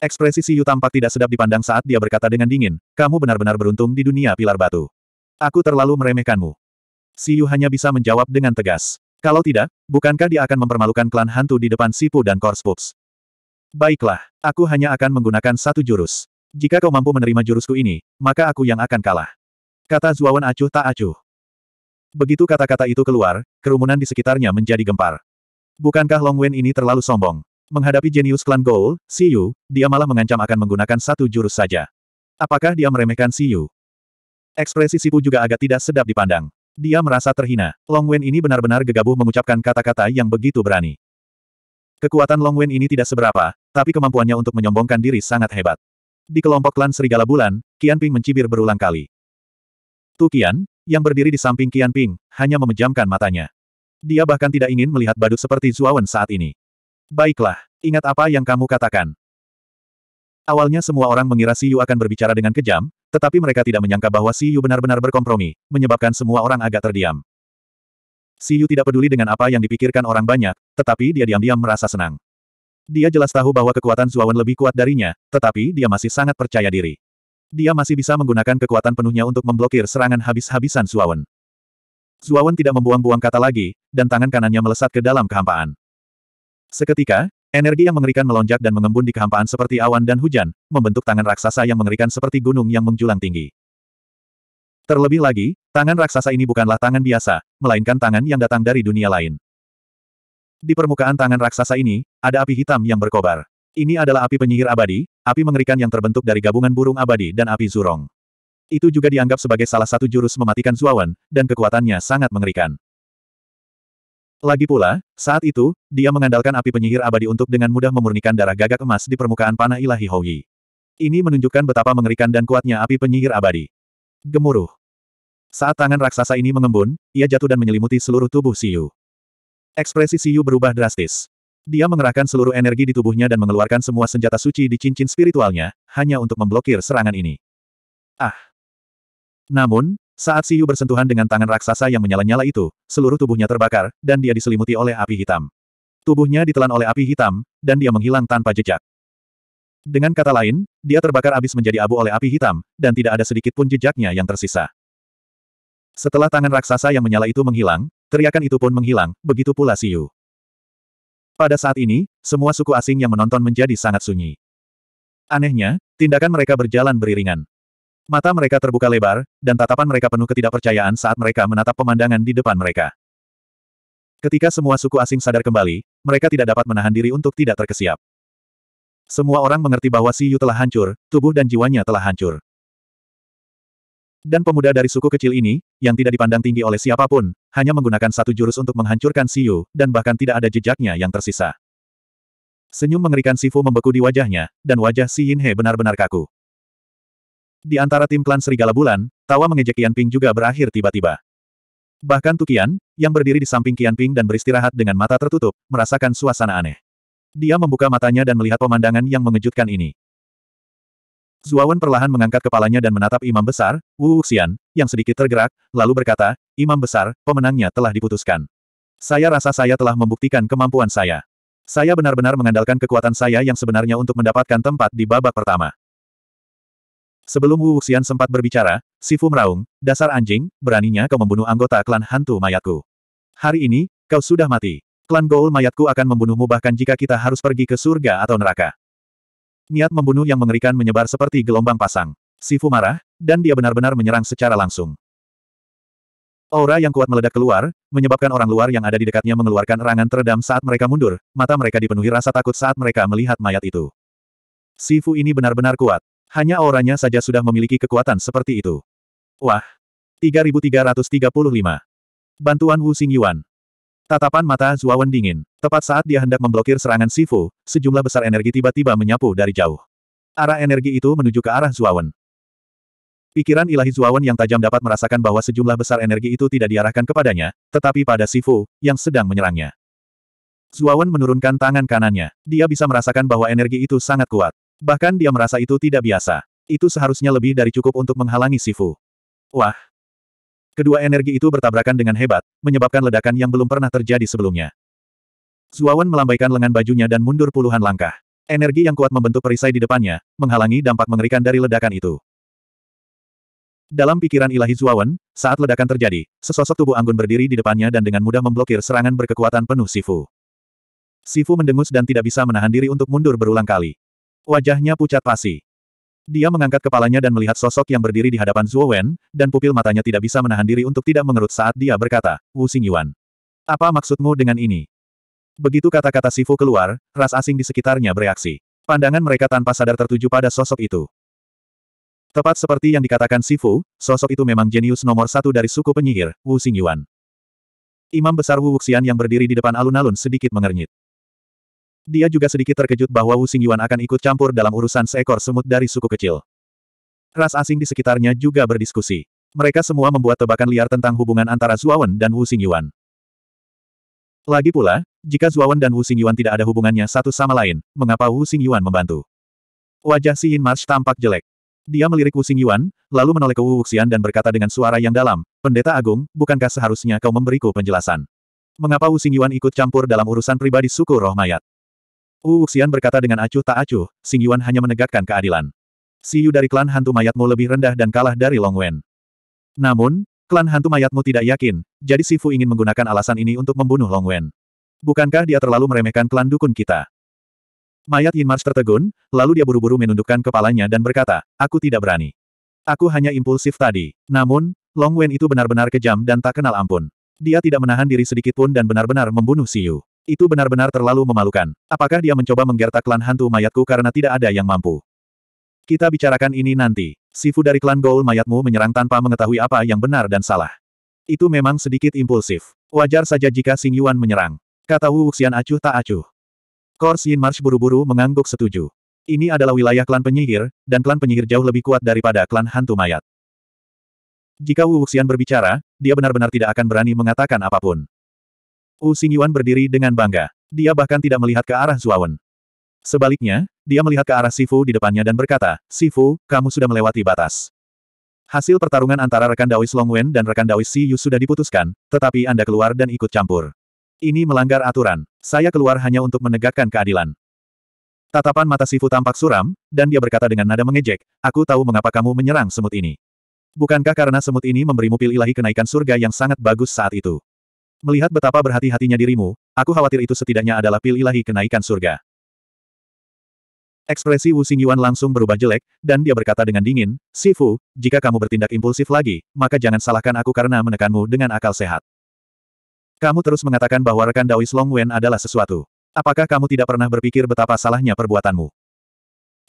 Ekspresi Si Yu tampak tidak sedap dipandang saat dia berkata dengan dingin, kamu benar-benar beruntung di dunia pilar batu. Aku terlalu meremehkanmu. Si Yu hanya bisa menjawab dengan tegas. Kalau tidak, bukankah dia akan mempermalukan klan hantu di depan Sipu dan Korspups? Baiklah, aku hanya akan menggunakan satu jurus. Jika kau mampu menerima jurusku ini, maka aku yang akan kalah. Kata Zuawan acuh tak acuh. Begitu kata-kata itu keluar, kerumunan di sekitarnya menjadi gempar. Bukankah Long Wen ini terlalu sombong? Menghadapi jenius klan Goul, Siyu, dia malah mengancam akan menggunakan satu jurus saja. Apakah dia meremehkan Siyu? Ekspresi Sipu juga agak tidak sedap dipandang. Dia merasa terhina. Long Wen ini benar-benar gegabah mengucapkan kata-kata yang begitu berani. Kekuatan Long Wen ini tidak seberapa, tapi kemampuannya untuk menyombongkan diri sangat hebat. Di kelompok klan Serigala Bulan, Qian Ping mencibir berulang kali. Tu Qian, yang berdiri di samping Qian Ping, hanya memejamkan matanya. Dia bahkan tidak ingin melihat badut seperti Zuawan saat ini. Baiklah, ingat apa yang kamu katakan. Awalnya semua orang mengira Si Yu akan berbicara dengan kejam, tetapi mereka tidak menyangka bahwa Si Yu benar-benar berkompromi, menyebabkan semua orang agak terdiam. Si Yu tidak peduli dengan apa yang dipikirkan orang banyak, tetapi dia diam-diam merasa senang. Dia jelas tahu bahwa kekuatan Zuawan lebih kuat darinya, tetapi dia masih sangat percaya diri. Dia masih bisa menggunakan kekuatan penuhnya untuk memblokir serangan habis-habisan Zuawan. Zuawan tidak membuang-buang kata lagi, dan tangan kanannya melesat ke dalam kehampaan. Seketika, energi yang mengerikan melonjak dan mengembun di kehampaan seperti awan dan hujan, membentuk tangan raksasa yang mengerikan seperti gunung yang menjulang tinggi. Terlebih lagi, tangan raksasa ini bukanlah tangan biasa, melainkan tangan yang datang dari dunia lain. Di permukaan tangan raksasa ini, ada api hitam yang berkobar. Ini adalah api penyihir abadi, api mengerikan yang terbentuk dari gabungan burung abadi dan api zurong. Itu juga dianggap sebagai salah satu jurus mematikan Zuawan, dan kekuatannya sangat mengerikan. Lagi pula, saat itu, dia mengandalkan api penyihir abadi untuk dengan mudah memurnikan darah gagak emas di permukaan panah ilahi Houyi. Ini menunjukkan betapa mengerikan dan kuatnya api penyihir abadi. Gemuruh. Saat tangan raksasa ini mengembun, ia jatuh dan menyelimuti seluruh tubuh Siyu. Ekspresi Siyu berubah drastis. Dia mengerahkan seluruh energi di tubuhnya dan mengeluarkan semua senjata suci di cincin spiritualnya, hanya untuk memblokir serangan ini. Ah! Namun, saat Siyu bersentuhan dengan tangan raksasa yang menyala-nyala itu, seluruh tubuhnya terbakar, dan dia diselimuti oleh api hitam. Tubuhnya ditelan oleh api hitam, dan dia menghilang tanpa jejak. Dengan kata lain, dia terbakar abis menjadi abu oleh api hitam, dan tidak ada sedikit pun jejaknya yang tersisa. Setelah tangan raksasa yang menyala itu menghilang, teriakan itu pun menghilang, begitu pula Siyu. Pada saat ini, semua suku asing yang menonton menjadi sangat sunyi. Anehnya, tindakan mereka berjalan beriringan. Mata mereka terbuka lebar, dan tatapan mereka penuh ketidakpercayaan saat mereka menatap pemandangan di depan mereka. Ketika semua suku asing sadar kembali, mereka tidak dapat menahan diri untuk tidak terkesiap. Semua orang mengerti bahwa Si Yu telah hancur, tubuh dan jiwanya telah hancur. Dan pemuda dari suku kecil ini, yang tidak dipandang tinggi oleh siapapun, hanya menggunakan satu jurus untuk menghancurkan Siu, dan bahkan tidak ada jejaknya yang tersisa. Senyum mengerikan Sifu membeku di wajahnya, dan wajah Si Yin He benar-benar kaku. Di antara tim klan Serigala Bulan, tawa mengejek Qian Ping juga berakhir tiba-tiba. Bahkan Tukian, yang berdiri di samping Qian Ping dan beristirahat dengan mata tertutup, merasakan suasana aneh. Dia membuka matanya dan melihat pemandangan yang mengejutkan ini. Zuawan perlahan mengangkat kepalanya dan menatap Imam Besar, Wu Xian, yang sedikit tergerak, lalu berkata, Imam Besar, pemenangnya telah diputuskan. Saya rasa saya telah membuktikan kemampuan saya. Saya benar-benar mengandalkan kekuatan saya yang sebenarnya untuk mendapatkan tempat di babak pertama. Sebelum Wu Xian sempat berbicara, Sifu meraung, dasar anjing, beraninya kau membunuh anggota klan hantu mayatku. Hari ini, kau sudah mati. Klan Goul mayatku akan membunuhmu bahkan jika kita harus pergi ke surga atau neraka. Niat membunuh yang mengerikan menyebar seperti gelombang pasang. Sifu marah, dan dia benar-benar menyerang secara langsung. Aura yang kuat meledak keluar, menyebabkan orang luar yang ada di dekatnya mengeluarkan erangan teredam saat mereka mundur, mata mereka dipenuhi rasa takut saat mereka melihat mayat itu. Sifu ini benar-benar kuat. Hanya auranya saja sudah memiliki kekuatan seperti itu. Wah! 3335. Bantuan Wu Xing Yuan. Tatapan mata Zuawan dingin. Tepat saat dia hendak memblokir serangan Sifu, sejumlah besar energi tiba-tiba menyapu dari jauh. Arah energi itu menuju ke arah Zuawan. Pikiran ilahi Zuawan yang tajam dapat merasakan bahwa sejumlah besar energi itu tidak diarahkan kepadanya, tetapi pada Sifu, yang sedang menyerangnya. Zuawan menurunkan tangan kanannya. Dia bisa merasakan bahwa energi itu sangat kuat. Bahkan dia merasa itu tidak biasa. Itu seharusnya lebih dari cukup untuk menghalangi Sifu. Wah, Kedua energi itu bertabrakan dengan hebat, menyebabkan ledakan yang belum pernah terjadi sebelumnya. Zuawan melambaikan lengan bajunya dan mundur puluhan langkah. Energi yang kuat membentuk perisai di depannya, menghalangi dampak mengerikan dari ledakan itu. Dalam pikiran ilahi Zuawan, saat ledakan terjadi, sesosok tubuh Anggun berdiri di depannya dan dengan mudah memblokir serangan berkekuatan penuh Sifu. Sifu mendengus dan tidak bisa menahan diri untuk mundur berulang kali. Wajahnya pucat pasi. Dia mengangkat kepalanya dan melihat sosok yang berdiri di hadapan Zhuo Wen, dan pupil matanya tidak bisa menahan diri untuk tidak mengerut saat dia berkata, Wu Xingyuan. Apa maksudmu dengan ini? Begitu kata-kata Sifu keluar, ras asing di sekitarnya bereaksi. Pandangan mereka tanpa sadar tertuju pada sosok itu. Tepat seperti yang dikatakan Sifu, sosok itu memang jenius nomor satu dari suku penyihir, Wu Xingyuan. Imam besar Wu Wuxian yang berdiri di depan alun-alun sedikit mengernyit. Dia juga sedikit terkejut bahwa Wu Xingyuan akan ikut campur dalam urusan seekor semut dari suku kecil. Ras asing di sekitarnya juga berdiskusi. Mereka semua membuat tebakan liar tentang hubungan antara Zuawan dan Wu Xingyuan. Lagi pula, jika Zuawan dan Wu Xingyuan tidak ada hubungannya satu sama lain, mengapa Wu Xingyuan membantu? Wajah Si Yin Marsh tampak jelek. Dia melirik Wu Xingyuan, lalu menoleh ke Wu Wuxian dan berkata dengan suara yang dalam, Pendeta Agung, bukankah seharusnya kau memberiku penjelasan? Mengapa Wu Xingyuan ikut campur dalam urusan pribadi suku roh mayat? Wu Wuxian berkata dengan acuh tak acuh, Xing Yuan hanya menegakkan keadilan. Siu dari klan hantu mayatmu lebih rendah dan kalah dari Long Wen. Namun, klan hantu mayatmu tidak yakin, jadi Sifu ingin menggunakan alasan ini untuk membunuh Long Wen. Bukankah dia terlalu meremehkan klan dukun kita? Mayat Yin Mars tertegun, lalu dia buru-buru menundukkan kepalanya dan berkata, aku tidak berani. Aku hanya impulsif tadi. Namun, Long Wen itu benar-benar kejam dan tak kenal ampun. Dia tidak menahan diri sedikit pun dan benar-benar membunuh Siu. Itu benar-benar terlalu memalukan. Apakah dia mencoba menggertak klan hantu mayatku karena tidak ada yang mampu? Kita bicarakan ini nanti. Sifu dari klan Gol mayatmu menyerang tanpa mengetahui apa yang benar dan salah. Itu memang sedikit impulsif. Wajar saja jika Sing Yuan menyerang. Kata Wu Wuxian acuh tak acuh. Kor Xin Marsh buru-buru mengangguk setuju. Ini adalah wilayah klan penyihir, dan klan penyihir jauh lebih kuat daripada klan hantu mayat. Jika Wu Wuxian berbicara, dia benar-benar tidak akan berani mengatakan apapun. U Xingyuan berdiri dengan bangga. Dia bahkan tidak melihat ke arah Zuawan. Sebaliknya, dia melihat ke arah Sifu di depannya dan berkata, Sifu, kamu sudah melewati batas. Hasil pertarungan antara rekan Dawis Longwen dan rekan Dawis Si Yu sudah diputuskan, tetapi Anda keluar dan ikut campur. Ini melanggar aturan. Saya keluar hanya untuk menegakkan keadilan. Tatapan mata Sifu tampak suram, dan dia berkata dengan nada mengejek, Aku tahu mengapa kamu menyerang semut ini. Bukankah karena semut ini memberimu pil ilahi kenaikan surga yang sangat bagus saat itu? Melihat betapa berhati-hatinya dirimu, aku khawatir itu setidaknya adalah pil ilahi kenaikan surga. Ekspresi Wu Xingyuan langsung berubah jelek, dan dia berkata dengan dingin, Sifu, jika kamu bertindak impulsif lagi, maka jangan salahkan aku karena menekanmu dengan akal sehat. Kamu terus mengatakan bahwa rekan Daois Long Wen adalah sesuatu. Apakah kamu tidak pernah berpikir betapa salahnya perbuatanmu?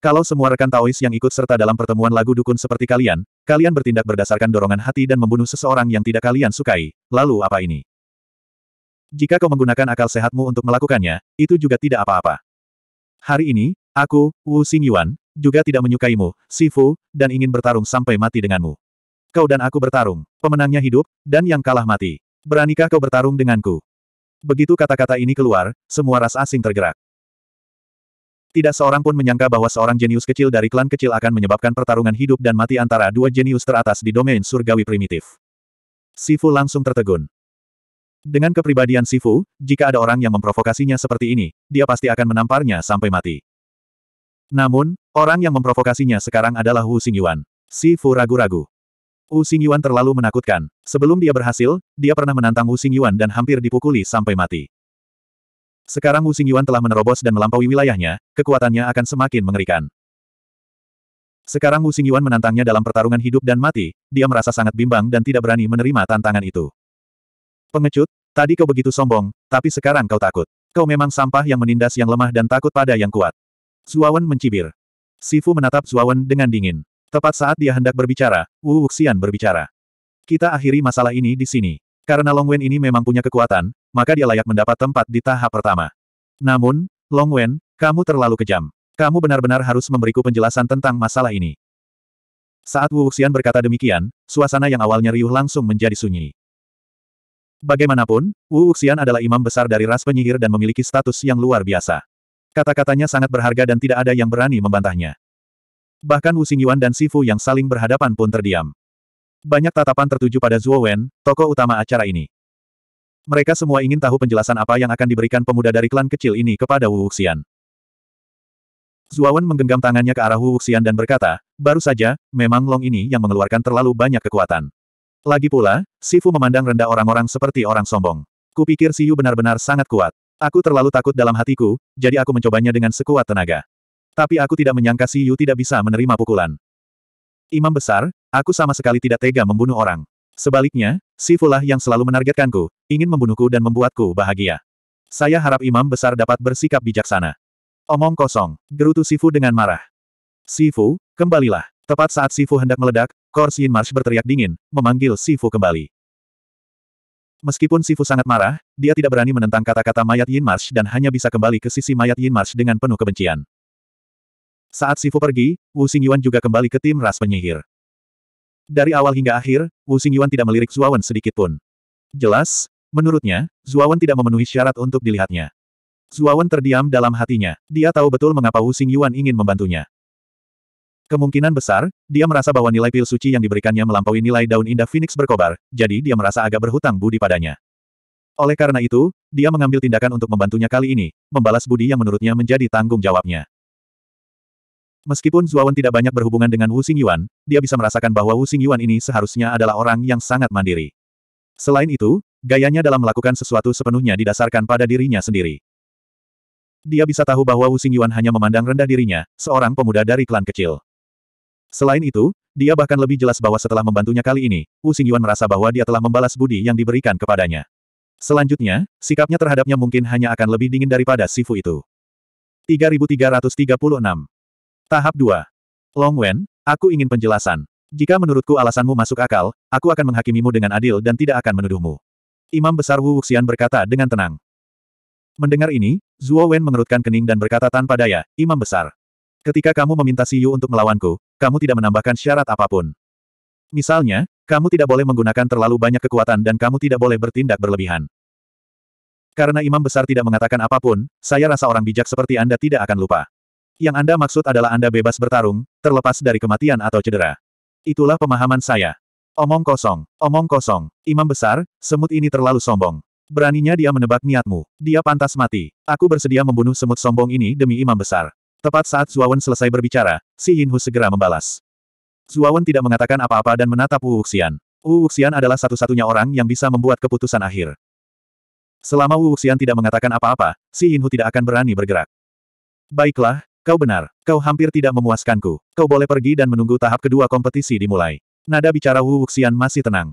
Kalau semua rekan Taois yang ikut serta dalam pertemuan lagu dukun seperti kalian, kalian bertindak berdasarkan dorongan hati dan membunuh seseorang yang tidak kalian sukai, lalu apa ini? Jika kau menggunakan akal sehatmu untuk melakukannya, itu juga tidak apa-apa. Hari ini, aku, Wu Xingyuan, juga tidak menyukaimu, Sifu, dan ingin bertarung sampai mati denganmu. Kau dan aku bertarung, pemenangnya hidup, dan yang kalah mati. Beranikah kau bertarung denganku? Begitu kata-kata ini keluar, semua ras asing tergerak. Tidak seorang pun menyangka bahwa seorang jenius kecil dari klan kecil akan menyebabkan pertarungan hidup dan mati antara dua jenius teratas di domain surgawi primitif. Sifu langsung tertegun. Dengan kepribadian Sifu, jika ada orang yang memprovokasinya seperti ini, dia pasti akan menamparnya sampai mati. Namun, orang yang memprovokasinya sekarang adalah Wu Xingyuan. Sifu ragu-ragu. Wu Xingyuan terlalu menakutkan. Sebelum dia berhasil, dia pernah menantang Wu Xingyuan dan hampir dipukuli sampai mati. Sekarang Wu Xingyuan telah menerobos dan melampaui wilayahnya, kekuatannya akan semakin mengerikan. Sekarang Wu Xingyuan menantangnya dalam pertarungan hidup dan mati, dia merasa sangat bimbang dan tidak berani menerima tantangan itu. Pengecut, Tadi kau begitu sombong, tapi sekarang kau takut. Kau memang sampah yang menindas yang lemah dan takut pada yang kuat. Zuawan mencibir. Sifu menatap Zuawan dengan dingin. Tepat saat dia hendak berbicara, Wu Wuxian berbicara. Kita akhiri masalah ini di sini. Karena Long Wen ini memang punya kekuatan, maka dia layak mendapat tempat di tahap pertama. Namun, Long Wen, kamu terlalu kejam. Kamu benar-benar harus memberiku penjelasan tentang masalah ini. Saat Wu Wuxian berkata demikian, suasana yang awalnya riuh langsung menjadi sunyi. Bagaimanapun, Wu Wuxian adalah imam besar dari ras penyihir dan memiliki status yang luar biasa. Kata-katanya sangat berharga dan tidak ada yang berani membantahnya. Bahkan Wu Xingyuan dan Sifu yang saling berhadapan pun terdiam. Banyak tatapan tertuju pada Zhuo Wen, tokoh utama acara ini. Mereka semua ingin tahu penjelasan apa yang akan diberikan pemuda dari klan kecil ini kepada Wu Wuxian. Zhuo Wen menggenggam tangannya ke arah Wu Wuxian dan berkata, baru saja, memang Long ini yang mengeluarkan terlalu banyak kekuatan. Lagi pula, Sifu memandang rendah orang-orang seperti orang sombong. Kupikir Siu benar-benar sangat kuat. Aku terlalu takut dalam hatiku, jadi aku mencobanya dengan sekuat tenaga. Tapi aku tidak menyangka Siu tidak bisa menerima pukulan. Imam besar, aku sama sekali tidak tega membunuh orang. Sebaliknya, Sifu lah yang selalu menargetkanku, ingin membunuhku dan membuatku bahagia. Saya harap imam besar dapat bersikap bijaksana. Omong kosong, gerutu Sifu dengan marah. Sifu, kembalilah. Tepat saat Sifu hendak meledak, Kors Yin Marsh berteriak dingin, memanggil Sifu kembali. Meskipun Sifu sangat marah, dia tidak berani menentang kata-kata mayat Yin Marsh dan hanya bisa kembali ke sisi mayat Yin Marsh dengan penuh kebencian. Saat Sifu pergi, Wu Xingyuan juga kembali ke tim ras penyihir. Dari awal hingga akhir, Wu Xingyuan tidak melirik Zuawan sedikit pun. Jelas, menurutnya, Zuawan tidak memenuhi syarat untuk dilihatnya. Zuawan terdiam dalam hatinya. Dia tahu betul mengapa Wu Xingyuan ingin membantunya. Kemungkinan besar, dia merasa bahwa nilai pil suci yang diberikannya melampaui nilai daun indah Phoenix berkobar, jadi dia merasa agak berhutang budi padanya. Oleh karena itu, dia mengambil tindakan untuk membantunya kali ini, membalas budi yang menurutnya menjadi tanggung jawabnya. Meskipun Zuawan tidak banyak berhubungan dengan Wu Xingyuan, dia bisa merasakan bahwa Wu Xingyuan ini seharusnya adalah orang yang sangat mandiri. Selain itu, gayanya dalam melakukan sesuatu sepenuhnya didasarkan pada dirinya sendiri. Dia bisa tahu bahwa Wu Xingyuan hanya memandang rendah dirinya, seorang pemuda dari klan kecil. Selain itu, dia bahkan lebih jelas bahwa setelah membantunya kali ini, Wu Xingyuan merasa bahwa dia telah membalas budi yang diberikan kepadanya. Selanjutnya, sikapnya terhadapnya mungkin hanya akan lebih dingin daripada Sifu itu. 3336 Tahap 2 Long Wen, aku ingin penjelasan. Jika menurutku alasanmu masuk akal, aku akan menghakimimu dengan adil dan tidak akan menuduhmu. Imam Besar Wu Wuxian berkata dengan tenang. Mendengar ini, Zuo Wen mengerutkan kening dan berkata tanpa daya, Imam Besar. Ketika kamu meminta Siyu untuk melawanku, kamu tidak menambahkan syarat apapun. Misalnya, kamu tidak boleh menggunakan terlalu banyak kekuatan dan kamu tidak boleh bertindak berlebihan. Karena imam besar tidak mengatakan apapun, saya rasa orang bijak seperti Anda tidak akan lupa. Yang Anda maksud adalah Anda bebas bertarung, terlepas dari kematian atau cedera. Itulah pemahaman saya. Omong kosong, omong kosong. Imam besar, semut ini terlalu sombong. Beraninya dia menebak niatmu. Dia pantas mati. Aku bersedia membunuh semut sombong ini demi imam besar. Tepat saat Zuawan selesai berbicara, Si Yinhu segera membalas. Zuawan tidak mengatakan apa-apa dan menatap Wu Wuxian. Wu Wuxian adalah satu-satunya orang yang bisa membuat keputusan akhir. Selama Wu Wuxian tidak mengatakan apa-apa, Si Yinhu tidak akan berani bergerak. Baiklah, kau benar. Kau hampir tidak memuaskanku. Kau boleh pergi dan menunggu tahap kedua kompetisi dimulai. Nada bicara Wu Wuxian masih tenang.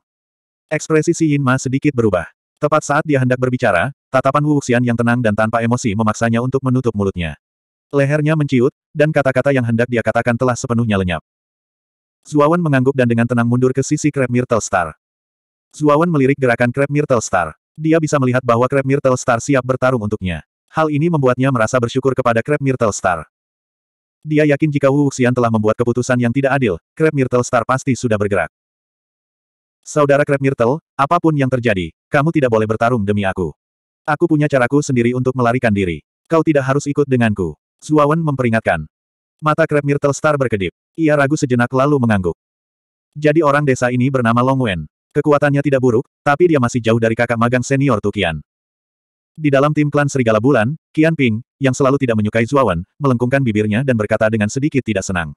Ekspresi Si Yin ma sedikit berubah. Tepat saat dia hendak berbicara, tatapan Wu Wuxian yang tenang dan tanpa emosi memaksanya untuk menutup mulutnya. Lehernya menciut, dan kata-kata yang hendak dia katakan telah sepenuhnya lenyap. Zuawan mengangguk dan dengan tenang mundur ke sisi Crab Myrtle Star. Zuawan melirik gerakan Crab Myrtle Star. Dia bisa melihat bahwa Crab Myrtle Star siap bertarung untuknya. Hal ini membuatnya merasa bersyukur kepada Crab Myrtle Star. Dia yakin jika Wu Xian telah membuat keputusan yang tidak adil, Crab Myrtle Star pasti sudah bergerak. Saudara Crab Myrtle, apapun yang terjadi, kamu tidak boleh bertarung demi aku. Aku punya caraku sendiri untuk melarikan diri. Kau tidak harus ikut denganku. Zuawan memperingatkan. Mata Crab Myrtle Star berkedip. Ia ragu sejenak lalu mengangguk. Jadi orang desa ini bernama Long Wen. Kekuatannya tidak buruk, tapi dia masih jauh dari kakak magang senior Tukian. Di dalam tim klan Serigala Bulan, Qian Ping, yang selalu tidak menyukai Zuawan, melengkungkan bibirnya dan berkata dengan sedikit tidak senang.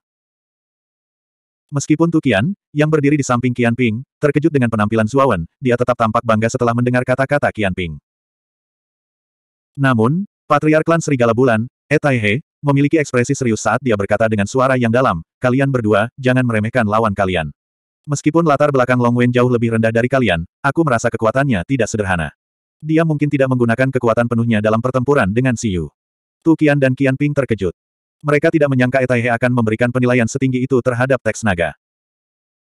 Meskipun Tukian, yang berdiri di samping Qian Ping, terkejut dengan penampilan Zuawan, dia tetap tampak bangga setelah mendengar kata-kata Qian Ping. Namun, Patriark Klan Serigala Bulan, Etaihe, memiliki ekspresi serius saat dia berkata dengan suara yang dalam, kalian berdua, jangan meremehkan lawan kalian. Meskipun latar belakang Long Wen jauh lebih rendah dari kalian, aku merasa kekuatannya tidak sederhana. Dia mungkin tidak menggunakan kekuatan penuhnya dalam pertempuran dengan Siu. Tu Qian dan Qian Ping terkejut. Mereka tidak menyangka Etaihe akan memberikan penilaian setinggi itu terhadap teks naga.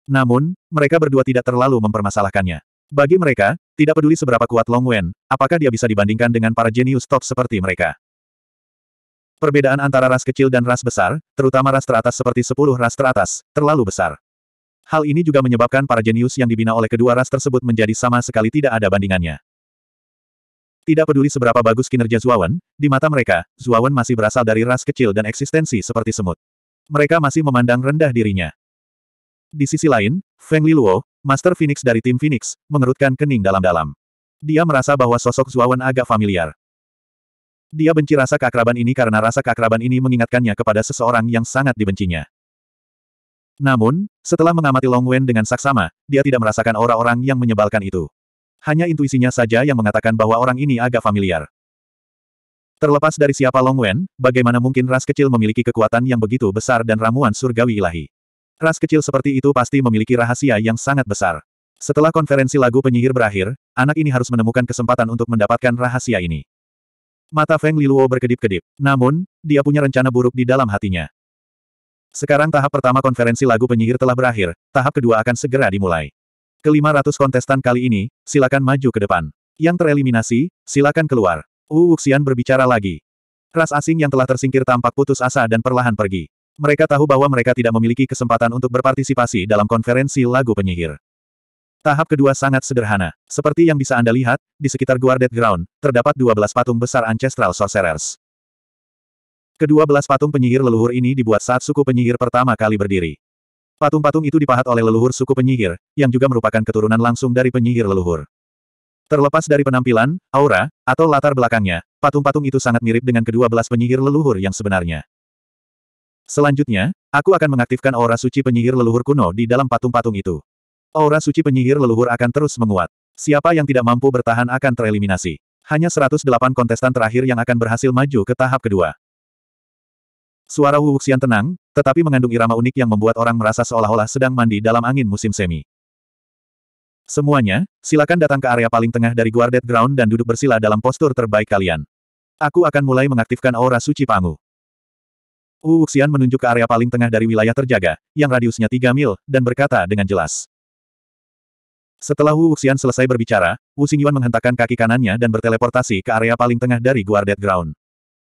Namun, mereka berdua tidak terlalu mempermasalahkannya. Bagi mereka, tidak peduli seberapa kuat Long Wen, apakah dia bisa dibandingkan dengan para jenius top seperti mereka. Perbedaan antara ras kecil dan ras besar, terutama ras teratas seperti sepuluh ras teratas, terlalu besar. Hal ini juga menyebabkan para jenius yang dibina oleh kedua ras tersebut menjadi sama sekali tidak ada bandingannya. Tidak peduli seberapa bagus kinerja Zuawan, di mata mereka, Zuawan masih berasal dari ras kecil dan eksistensi seperti semut. Mereka masih memandang rendah dirinya. Di sisi lain, Feng Liluo, Master Phoenix dari tim Phoenix, mengerutkan kening dalam-dalam. Dia merasa bahwa sosok Zuawan agak familiar. Dia benci rasa keakraban ini karena rasa keakraban ini mengingatkannya kepada seseorang yang sangat dibencinya. Namun, setelah mengamati Long Wen dengan saksama, dia tidak merasakan orang-orang yang menyebalkan itu. Hanya intuisinya saja yang mengatakan bahwa orang ini agak familiar. Terlepas dari siapa Long Wen, bagaimana mungkin ras kecil memiliki kekuatan yang begitu besar dan ramuan surgawi ilahi. Ras kecil seperti itu pasti memiliki rahasia yang sangat besar. Setelah konferensi lagu penyihir berakhir, anak ini harus menemukan kesempatan untuk mendapatkan rahasia ini. Mata Feng Liluo berkedip-kedip. Namun, dia punya rencana buruk di dalam hatinya. Sekarang tahap pertama konferensi lagu penyihir telah berakhir, tahap kedua akan segera dimulai. Kelima ratus kontestan kali ini, silakan maju ke depan. Yang tereliminasi, silakan keluar. Wu Wuxian berbicara lagi. Ras asing yang telah tersingkir tampak putus asa dan perlahan pergi. Mereka tahu bahwa mereka tidak memiliki kesempatan untuk berpartisipasi dalam konferensi lagu penyihir. Tahap kedua sangat sederhana. Seperti yang bisa Anda lihat, di sekitar Guarded Ground, terdapat 12 patung besar Ancestral Sorcerers. Kedua belas patung penyihir leluhur ini dibuat saat suku penyihir pertama kali berdiri. Patung-patung itu dipahat oleh leluhur suku penyihir, yang juga merupakan keturunan langsung dari penyihir leluhur. Terlepas dari penampilan, aura, atau latar belakangnya, patung-patung itu sangat mirip dengan kedua belas penyihir leluhur yang sebenarnya. Selanjutnya, aku akan mengaktifkan aura suci penyihir leluhur kuno di dalam patung-patung itu. Aura suci penyihir leluhur akan terus menguat. Siapa yang tidak mampu bertahan akan tereliminasi. Hanya 108 kontestan terakhir yang akan berhasil maju ke tahap kedua. Suara Wu Wuxian tenang, tetapi mengandung irama unik yang membuat orang merasa seolah-olah sedang mandi dalam angin musim semi. Semuanya, silakan datang ke area paling tengah dari Guarded Ground dan duduk bersila dalam postur terbaik kalian. Aku akan mulai mengaktifkan aura suci pangu. Wu Wuxian menunjuk ke area paling tengah dari wilayah terjaga, yang radiusnya 3 mil, dan berkata dengan jelas. Setelah Wu Xian selesai berbicara, Wu Xingyuan menghentakkan kaki kanannya dan berteleportasi ke area paling tengah dari Guarded Ground.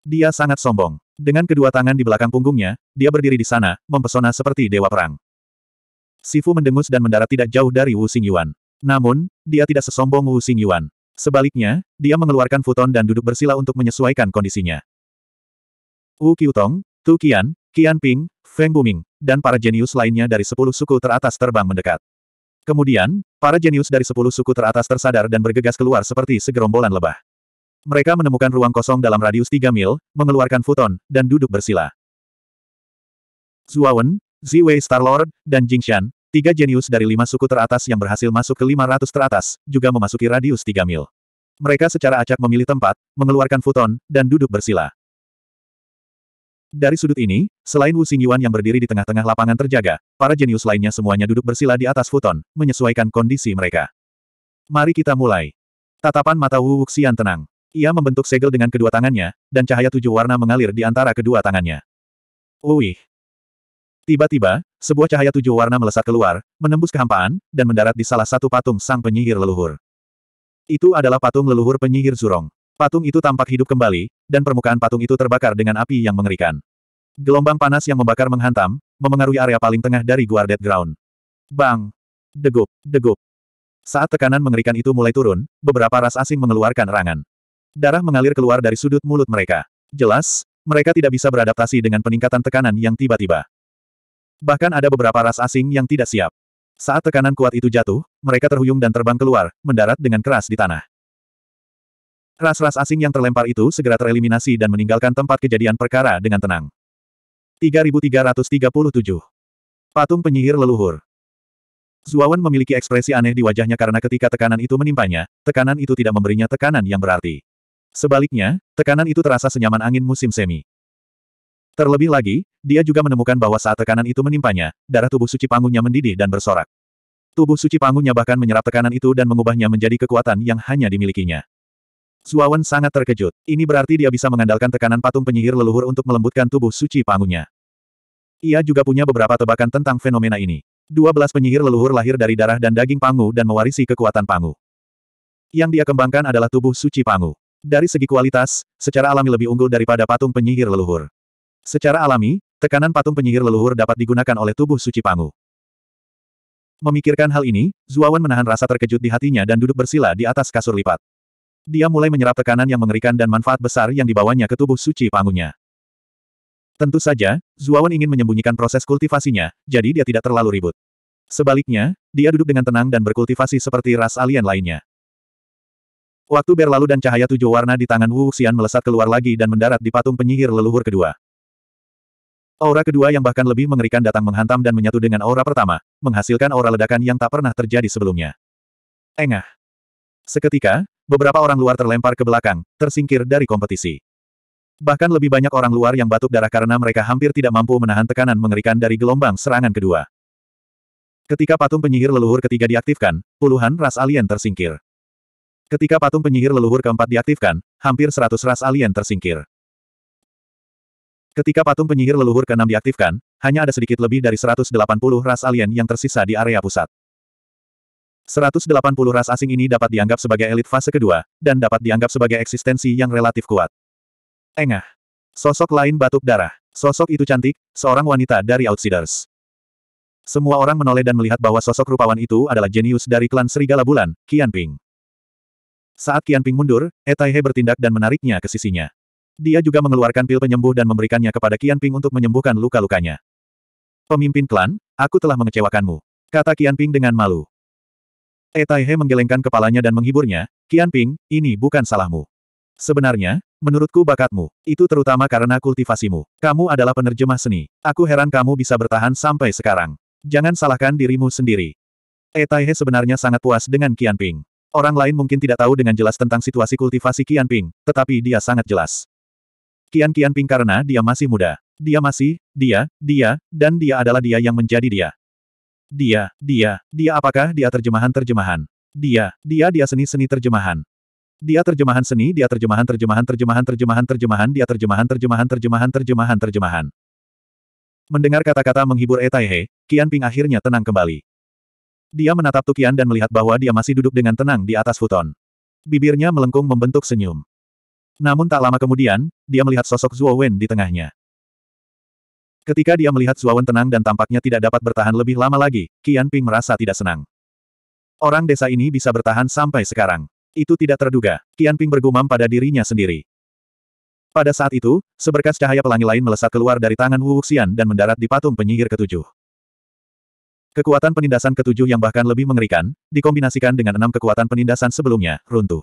Dia sangat sombong. Dengan kedua tangan di belakang punggungnya, dia berdiri di sana, mempesona seperti dewa perang. Sifu mendengus dan mendarat tidak jauh dari Wu Xingyuan. Namun, dia tidak sesombong Wu Xingyuan. Sebaliknya, dia mengeluarkan futon dan duduk bersila untuk menyesuaikan kondisinya. Wu Qiutong, Tu Qian, Qian Ping, Feng Buming, dan para jenius lainnya dari sepuluh suku teratas terbang mendekat. Kemudian, para jenius dari sepuluh suku teratas tersadar dan bergegas keluar seperti segerombolan lebah. Mereka menemukan ruang kosong dalam radius tiga mil, mengeluarkan futon, dan duduk bersila. Zuawan, Ziwei Starlord, dan Jingshan, tiga jenius dari lima suku teratas yang berhasil masuk ke lima ratus teratas, juga memasuki radius tiga mil. Mereka secara acak memilih tempat, mengeluarkan futon, dan duduk bersila. Dari sudut ini, selain Wu Xingyuan yang berdiri di tengah-tengah lapangan terjaga, para jenius lainnya semuanya duduk bersila di atas futon, menyesuaikan kondisi mereka. Mari kita mulai. Tatapan mata Wu Wuxian tenang. Ia membentuk segel dengan kedua tangannya, dan cahaya tujuh warna mengalir di antara kedua tangannya. Uih! Tiba-tiba, sebuah cahaya tujuh warna melesat keluar, menembus kehampaan, dan mendarat di salah satu patung sang penyihir leluhur. Itu adalah patung leluhur penyihir Zurong. Patung itu tampak hidup kembali, dan permukaan patung itu terbakar dengan api yang mengerikan. Gelombang panas yang membakar menghantam, memengaruhi area paling tengah dari Guardet Ground. Bang! Degup, degup. Saat tekanan mengerikan itu mulai turun, beberapa ras asing mengeluarkan rangan. Darah mengalir keluar dari sudut mulut mereka. Jelas, mereka tidak bisa beradaptasi dengan peningkatan tekanan yang tiba-tiba. Bahkan ada beberapa ras asing yang tidak siap. Saat tekanan kuat itu jatuh, mereka terhuyung dan terbang keluar, mendarat dengan keras di tanah. Ras-ras asing yang terlempar itu segera tereliminasi dan meninggalkan tempat kejadian perkara dengan tenang. 3337. Patung penyihir leluhur. Zuawan memiliki ekspresi aneh di wajahnya karena ketika tekanan itu menimpanya, tekanan itu tidak memberinya tekanan yang berarti. Sebaliknya, tekanan itu terasa senyaman angin musim semi. Terlebih lagi, dia juga menemukan bahwa saat tekanan itu menimpanya, darah tubuh suci pangunya mendidih dan bersorak. Tubuh suci pangunya bahkan menyerap tekanan itu dan mengubahnya menjadi kekuatan yang hanya dimilikinya. Suawan sangat terkejut. Ini berarti dia bisa mengandalkan tekanan patung penyihir leluhur untuk melembutkan tubuh suci pangunya. Ia juga punya beberapa tebakan tentang fenomena ini. Dua penyihir leluhur lahir dari darah dan daging pangu dan mewarisi kekuatan pangu. Yang dia kembangkan adalah tubuh suci pangu. Dari segi kualitas, secara alami lebih unggul daripada patung penyihir leluhur. Secara alami, tekanan patung penyihir leluhur dapat digunakan oleh tubuh suci pangu. Memikirkan hal ini, Zuawan menahan rasa terkejut di hatinya dan duduk bersila di atas kasur lipat. Dia mulai menyerap tekanan yang mengerikan dan manfaat besar yang dibawanya ke tubuh suci pangunya. Tentu saja, Zuawan ingin menyembunyikan proses kultivasinya, jadi dia tidak terlalu ribut. Sebaliknya, dia duduk dengan tenang dan berkultivasi seperti ras alien lainnya. Waktu berlalu dan cahaya tujuh warna di tangan Wu Xian melesat keluar lagi dan mendarat di patung penyihir leluhur kedua. Aura kedua yang bahkan lebih mengerikan datang menghantam dan menyatu dengan aura pertama, menghasilkan aura ledakan yang tak pernah terjadi sebelumnya. Engah. Seketika, beberapa orang luar terlempar ke belakang, tersingkir dari kompetisi. Bahkan lebih banyak orang luar yang batuk darah karena mereka hampir tidak mampu menahan tekanan mengerikan dari gelombang serangan kedua. Ketika patung penyihir leluhur ketiga diaktifkan, puluhan ras alien tersingkir. Ketika patung penyihir leluhur keempat diaktifkan, hampir seratus ras alien tersingkir. Ketika patung penyihir leluhur keenam diaktifkan, hanya ada sedikit lebih dari 180 ras alien yang tersisa di area pusat. 180 ras asing ini dapat dianggap sebagai elit fase kedua, dan dapat dianggap sebagai eksistensi yang relatif kuat. Engah. Sosok lain batuk darah. Sosok itu cantik, seorang wanita dari Outsiders. Semua orang menoleh dan melihat bahwa sosok rupawan itu adalah jenius dari klan Serigala Bulan, Qian Ping. Saat Qian Ping mundur, Etaihe bertindak dan menariknya ke sisinya. Dia juga mengeluarkan pil penyembuh dan memberikannya kepada Qian Ping untuk menyembuhkan luka-lukanya. Pemimpin klan, aku telah mengecewakanmu. Kata Qian Ping dengan malu. E Taihe menggelengkan kepalanya dan menghiburnya, Qian Ping, ini bukan salahmu. Sebenarnya, menurutku bakatmu, itu terutama karena kultivasimu. Kamu adalah penerjemah seni. Aku heran kamu bisa bertahan sampai sekarang. Jangan salahkan dirimu sendiri. E Taihe sebenarnya sangat puas dengan Qian Ping. Orang lain mungkin tidak tahu dengan jelas tentang situasi kultivasi Qian Ping, tetapi dia sangat jelas. Qian Qian Ping karena dia masih muda. Dia masih, dia, dia, dan dia adalah dia yang menjadi dia. Dia, dia, dia apakah dia terjemahan-terjemahan? Dia, dia dia seni-seni terjemahan. Dia terjemahan seni, dia terjemahan terjemahan terjemahan terjemahan terjemahan, dia terjemahan terjemahan terjemahan terjemahan terjemahan. Mendengar kata-kata menghibur Etaihe, Qian Ping akhirnya tenang kembali. Dia menatap Tukian dan melihat bahwa dia masih duduk dengan tenang di atas futon. Bibirnya melengkung membentuk senyum. Namun tak lama kemudian, dia melihat sosok Zuo Wen di tengahnya. Ketika dia melihat Zuawan tenang dan tampaknya tidak dapat bertahan lebih lama lagi, Qian Ping merasa tidak senang. Orang desa ini bisa bertahan sampai sekarang. Itu tidak terduga. Qian Ping bergumam pada dirinya sendiri. Pada saat itu, seberkas cahaya pelangi lain melesat keluar dari tangan Wu Xian dan mendarat di patung penyihir ketujuh. Kekuatan penindasan ketujuh yang bahkan lebih mengerikan, dikombinasikan dengan enam kekuatan penindasan sebelumnya, runtuh.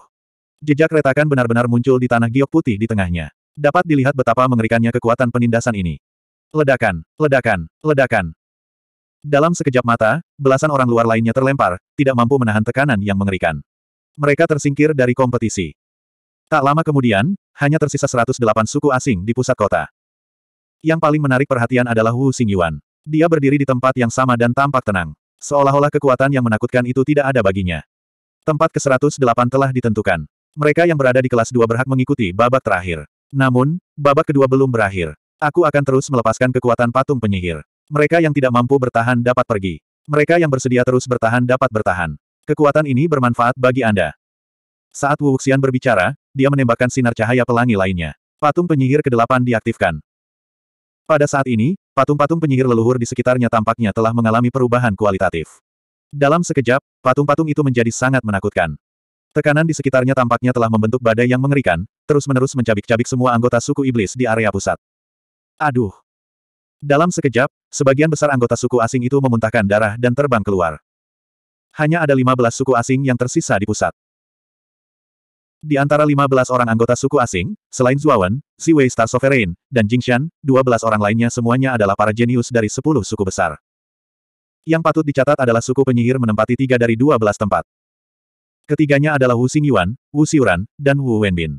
Jejak retakan benar-benar muncul di tanah giok putih di tengahnya. Dapat dilihat betapa mengerikannya kekuatan penindasan ini. Ledakan, ledakan, ledakan. Dalam sekejap mata, belasan orang luar lainnya terlempar, tidak mampu menahan tekanan yang mengerikan. Mereka tersingkir dari kompetisi. Tak lama kemudian, hanya tersisa 108 suku asing di pusat kota. Yang paling menarik perhatian adalah Wu Xingyuan. Dia berdiri di tempat yang sama dan tampak tenang. Seolah-olah kekuatan yang menakutkan itu tidak ada baginya. Tempat ke-108 telah ditentukan. Mereka yang berada di kelas 2 berhak mengikuti babak terakhir. Namun, babak kedua belum berakhir. Aku akan terus melepaskan kekuatan patung penyihir. Mereka yang tidak mampu bertahan dapat pergi. Mereka yang bersedia terus bertahan dapat bertahan. Kekuatan ini bermanfaat bagi Anda. Saat Wu Xian berbicara, dia menembakkan sinar cahaya pelangi lainnya. Patung penyihir ke-8 diaktifkan. Pada saat ini, patung-patung penyihir leluhur di sekitarnya tampaknya telah mengalami perubahan kualitatif. Dalam sekejap, patung-patung itu menjadi sangat menakutkan. Tekanan di sekitarnya tampaknya telah membentuk badai yang mengerikan, terus-menerus mencabik-cabik semua anggota suku iblis di area pusat. Aduh. Dalam sekejap, sebagian besar anggota suku asing itu memuntahkan darah dan terbang keluar. Hanya ada 15 suku asing yang tersisa di pusat. Di antara 15 orang anggota suku asing, selain Zuawan, Wei Star Sovereign, dan Jingshan, 12 orang lainnya semuanya adalah para jenius dari 10 suku besar. Yang patut dicatat adalah suku penyihir menempati tiga dari 12 tempat. Ketiganya adalah Wu Xingyuan, Wu Xiuran, dan Wu Wenbin.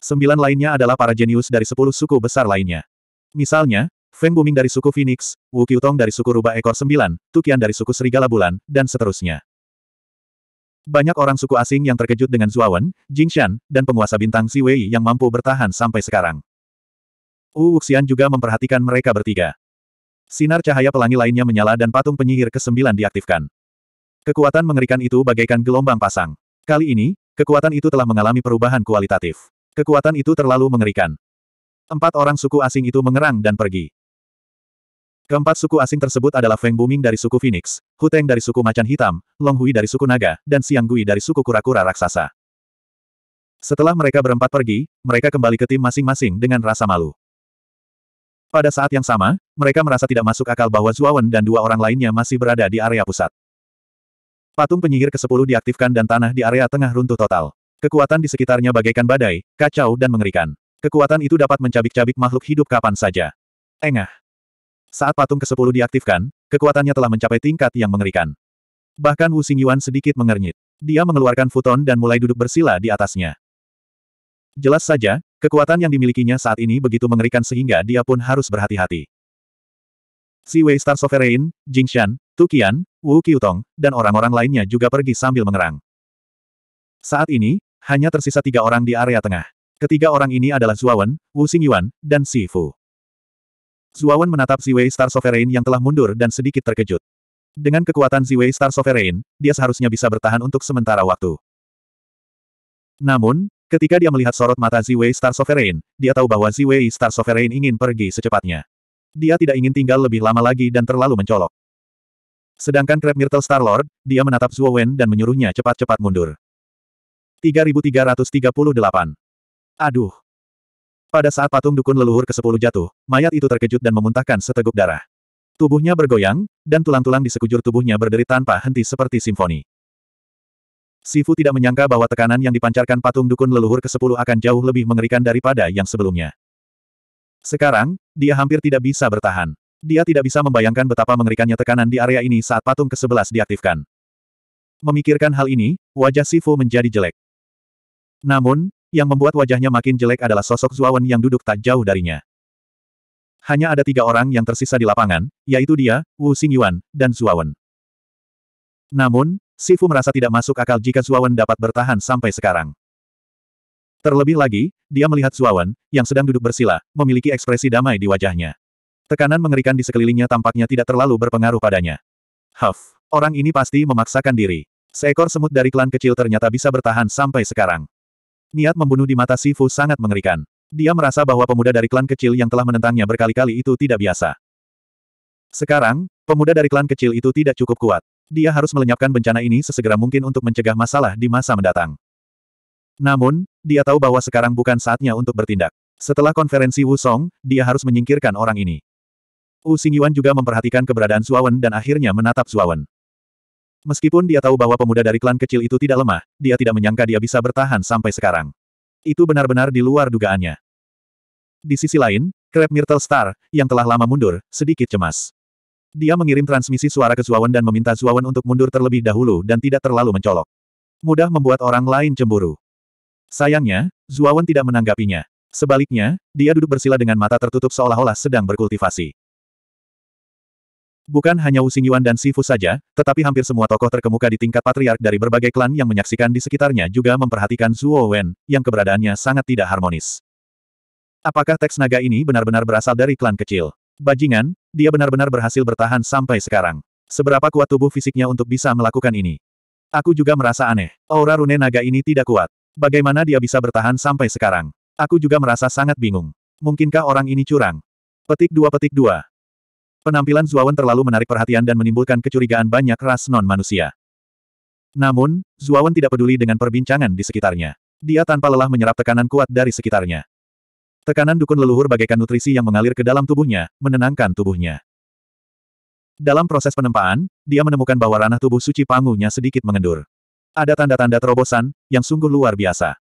Sembilan lainnya adalah para jenius dari 10 suku besar lainnya. Misalnya, Feng Buming dari suku Phoenix, Wu Qiutong dari suku Rubah Ekor Sembilan, Tukian dari suku Serigala Bulan, dan seterusnya. Banyak orang suku asing yang terkejut dengan Zuawan, Jingshan, dan penguasa bintang Wei yang mampu bertahan sampai sekarang. Wu Wuxian juga memperhatikan mereka bertiga. Sinar cahaya pelangi lainnya menyala dan patung penyihir ke-9 diaktifkan. Kekuatan mengerikan itu bagaikan gelombang pasang. Kali ini, kekuatan itu telah mengalami perubahan kualitatif. Kekuatan itu terlalu mengerikan. Empat orang suku asing itu mengerang dan pergi. Keempat suku asing tersebut adalah Feng Buming dari suku Phoenix, Huteng dari suku Macan Hitam, Long Hui dari suku Naga, dan Siang Gui dari suku Kura-Kura Raksasa. Setelah mereka berempat pergi, mereka kembali ke tim masing-masing dengan rasa malu. Pada saat yang sama, mereka merasa tidak masuk akal bahwa Zuawan dan dua orang lainnya masih berada di area pusat. Patung penyihir ke-10 diaktifkan dan tanah di area tengah runtuh total. Kekuatan di sekitarnya bagaikan badai, kacau dan mengerikan. Kekuatan itu dapat mencabik-cabik makhluk hidup kapan saja. Engah. Saat patung ke-10 diaktifkan, kekuatannya telah mencapai tingkat yang mengerikan. Bahkan Wu Xingyuan sedikit mengernyit. Dia mengeluarkan futon dan mulai duduk bersila di atasnya. Jelas saja, kekuatan yang dimilikinya saat ini begitu mengerikan sehingga dia pun harus berhati-hati. Si Wei Star Sovereign, Jingshan, Tukian, Wu Qiutong, dan orang-orang lainnya juga pergi sambil mengerang. Saat ini, hanya tersisa tiga orang di area tengah. Ketiga orang ini adalah Zuawan, Wu Xingyuan, dan Sifu. Zuawan menatap Ziwei Star Sovereign yang telah mundur dan sedikit terkejut. Dengan kekuatan Ziwei Star Sovereign, dia seharusnya bisa bertahan untuk sementara waktu. Namun, ketika dia melihat sorot mata Ziwei Star Sovereign, dia tahu bahwa Ziwei Star Sovereign ingin pergi secepatnya. Dia tidak ingin tinggal lebih lama lagi dan terlalu mencolok. Sedangkan Crab Myrtle Lord, dia menatap Zuowen dan menyuruhnya cepat-cepat mundur. 3338 Aduh. Pada saat patung dukun leluhur ke-10 jatuh, mayat itu terkejut dan memuntahkan seteguk darah. Tubuhnya bergoyang, dan tulang-tulang di sekujur tubuhnya berderit tanpa henti seperti simfoni. Sifu tidak menyangka bahwa tekanan yang dipancarkan patung dukun leluhur ke-10 akan jauh lebih mengerikan daripada yang sebelumnya. Sekarang, dia hampir tidak bisa bertahan. Dia tidak bisa membayangkan betapa mengerikannya tekanan di area ini saat patung ke-11 diaktifkan. Memikirkan hal ini, wajah Sifu menjadi jelek. Namun, yang membuat wajahnya makin jelek adalah sosok Zuawan yang duduk tak jauh darinya. Hanya ada tiga orang yang tersisa di lapangan, yaitu dia, Wu Xingyuan, dan Zuawan. Namun, Sifu merasa tidak masuk akal jika Zuawan dapat bertahan sampai sekarang. Terlebih lagi, dia melihat Zuawan, yang sedang duduk bersila, memiliki ekspresi damai di wajahnya. Tekanan mengerikan di sekelilingnya tampaknya tidak terlalu berpengaruh padanya. Huff, orang ini pasti memaksakan diri. Seekor semut dari klan kecil ternyata bisa bertahan sampai sekarang. Niat membunuh di mata Sifu sangat mengerikan. Dia merasa bahwa pemuda dari klan kecil yang telah menentangnya berkali-kali itu tidak biasa. Sekarang, pemuda dari klan kecil itu tidak cukup kuat. Dia harus melenyapkan bencana ini sesegera mungkin untuk mencegah masalah di masa mendatang. Namun, dia tahu bahwa sekarang bukan saatnya untuk bertindak. Setelah konferensi Wusong, dia harus menyingkirkan orang ini. Wu Xingyuan juga memperhatikan keberadaan Zuawan dan akhirnya menatap Zuawan. Meskipun dia tahu bahwa pemuda dari klan kecil itu tidak lemah, dia tidak menyangka dia bisa bertahan sampai sekarang. Itu benar-benar di luar dugaannya. Di sisi lain, Crab Myrtle Star, yang telah lama mundur, sedikit cemas. Dia mengirim transmisi suara ke Zuawan dan meminta Zuawan untuk mundur terlebih dahulu dan tidak terlalu mencolok. Mudah membuat orang lain cemburu. Sayangnya, Zuawan tidak menanggapinya. Sebaliknya, dia duduk bersila dengan mata tertutup seolah-olah sedang berkultivasi. Bukan hanya Using Yuan dan Sifu saja, tetapi hampir semua tokoh terkemuka di tingkat patriark dari berbagai klan yang menyaksikan di sekitarnya juga memperhatikan Zuo Wen, yang keberadaannya sangat tidak harmonis. Apakah teks naga ini benar-benar berasal dari klan kecil? Bajingan, dia benar-benar berhasil bertahan sampai sekarang. Seberapa kuat tubuh fisiknya untuk bisa melakukan ini? Aku juga merasa aneh. Aura rune naga ini tidak kuat. Bagaimana dia bisa bertahan sampai sekarang? Aku juga merasa sangat bingung. Mungkinkah orang ini curang? Petik dua petik dua. Penampilan Zuawan terlalu menarik perhatian dan menimbulkan kecurigaan banyak ras non-manusia. Namun, Zuawan tidak peduli dengan perbincangan di sekitarnya. Dia tanpa lelah menyerap tekanan kuat dari sekitarnya. Tekanan dukun leluhur bagaikan nutrisi yang mengalir ke dalam tubuhnya, menenangkan tubuhnya. Dalam proses penempaan, dia menemukan bahwa ranah tubuh suci pangunya sedikit mengendur. Ada tanda-tanda terobosan, yang sungguh luar biasa.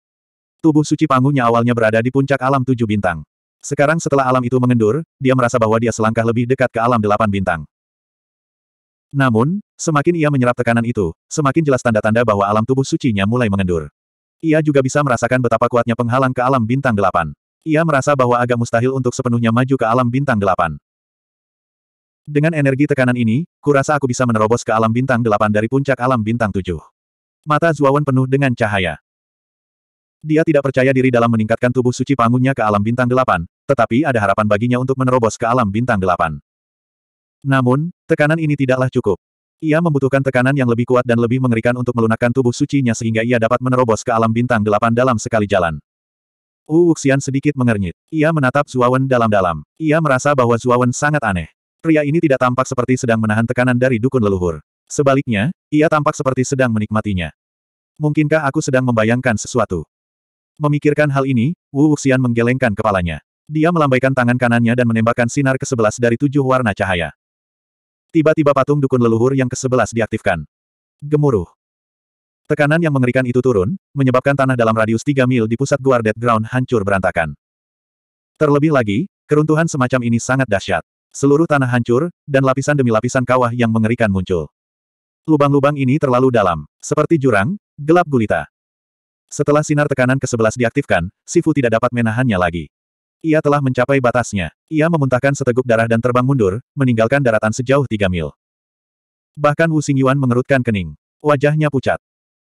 Tubuh suci pangunya awalnya berada di puncak alam tujuh bintang. Sekarang setelah alam itu mengendur, dia merasa bahwa dia selangkah lebih dekat ke alam delapan bintang. Namun, semakin ia menyerap tekanan itu, semakin jelas tanda-tanda bahwa alam tubuh sucinya mulai mengendur. Ia juga bisa merasakan betapa kuatnya penghalang ke alam bintang delapan. Ia merasa bahwa agak mustahil untuk sepenuhnya maju ke alam bintang delapan. Dengan energi tekanan ini, kurasa aku bisa menerobos ke alam bintang delapan dari puncak alam bintang tujuh. Mata Zuawan penuh dengan cahaya. Dia tidak percaya diri dalam meningkatkan tubuh suci pangunnya ke alam bintang delapan, tetapi ada harapan baginya untuk menerobos ke alam bintang delapan. Namun, tekanan ini tidaklah cukup. Ia membutuhkan tekanan yang lebih kuat dan lebih mengerikan untuk melunakkan tubuh sucinya sehingga ia dapat menerobos ke alam bintang delapan dalam sekali jalan. Wu Wuxian sedikit mengernyit. Ia menatap Zuawan dalam-dalam. Ia merasa bahwa Zuawan sangat aneh. Pria ini tidak tampak seperti sedang menahan tekanan dari dukun leluhur. Sebaliknya, ia tampak seperti sedang menikmatinya. Mungkinkah aku sedang membayangkan sesuatu? Memikirkan hal ini, Wu Wuxian menggelengkan kepalanya. Dia melambaikan tangan kanannya dan menembakkan sinar ke-11 dari tujuh warna cahaya. Tiba-tiba patung dukun leluhur yang ke-11 diaktifkan. Gemuruh. Tekanan yang mengerikan itu turun, menyebabkan tanah dalam radius 3 mil di pusat Guarded Ground hancur berantakan. Terlebih lagi, keruntuhan semacam ini sangat dahsyat. Seluruh tanah hancur, dan lapisan demi lapisan kawah yang mengerikan muncul. Lubang-lubang ini terlalu dalam, seperti jurang, gelap gulita. Setelah sinar tekanan ke-11 diaktifkan, Sifu tidak dapat menahannya lagi. Ia telah mencapai batasnya. Ia memuntahkan seteguk darah dan terbang mundur, meninggalkan daratan sejauh tiga mil. Bahkan Wu Xingyuan mengerutkan kening. Wajahnya pucat.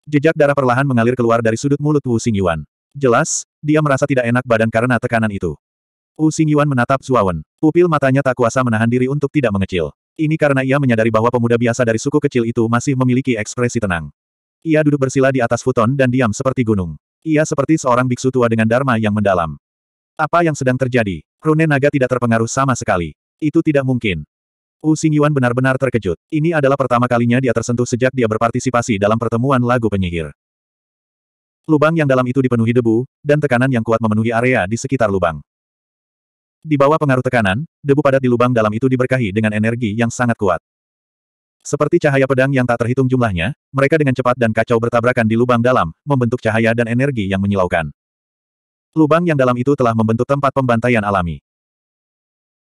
Jejak darah perlahan mengalir keluar dari sudut mulut Wu Xingyuan. Jelas, dia merasa tidak enak badan karena tekanan itu. Wu Xingyuan menatap Zuawan. Pupil matanya tak kuasa menahan diri untuk tidak mengecil. Ini karena ia menyadari bahwa pemuda biasa dari suku kecil itu masih memiliki ekspresi tenang. Ia duduk bersila di atas futon dan diam seperti gunung. Ia seperti seorang biksu tua dengan dharma yang mendalam. Apa yang sedang terjadi? Rune naga tidak terpengaruh sama sekali. Itu tidak mungkin. Wu Xingyuan benar-benar terkejut. Ini adalah pertama kalinya dia tersentuh sejak dia berpartisipasi dalam pertemuan lagu penyihir. Lubang yang dalam itu dipenuhi debu, dan tekanan yang kuat memenuhi area di sekitar lubang. Di bawah pengaruh tekanan, debu padat di lubang dalam itu diberkahi dengan energi yang sangat kuat. Seperti cahaya pedang yang tak terhitung jumlahnya, mereka dengan cepat dan kacau bertabrakan di lubang dalam, membentuk cahaya dan energi yang menyilaukan. Lubang yang dalam itu telah membentuk tempat pembantaian alami.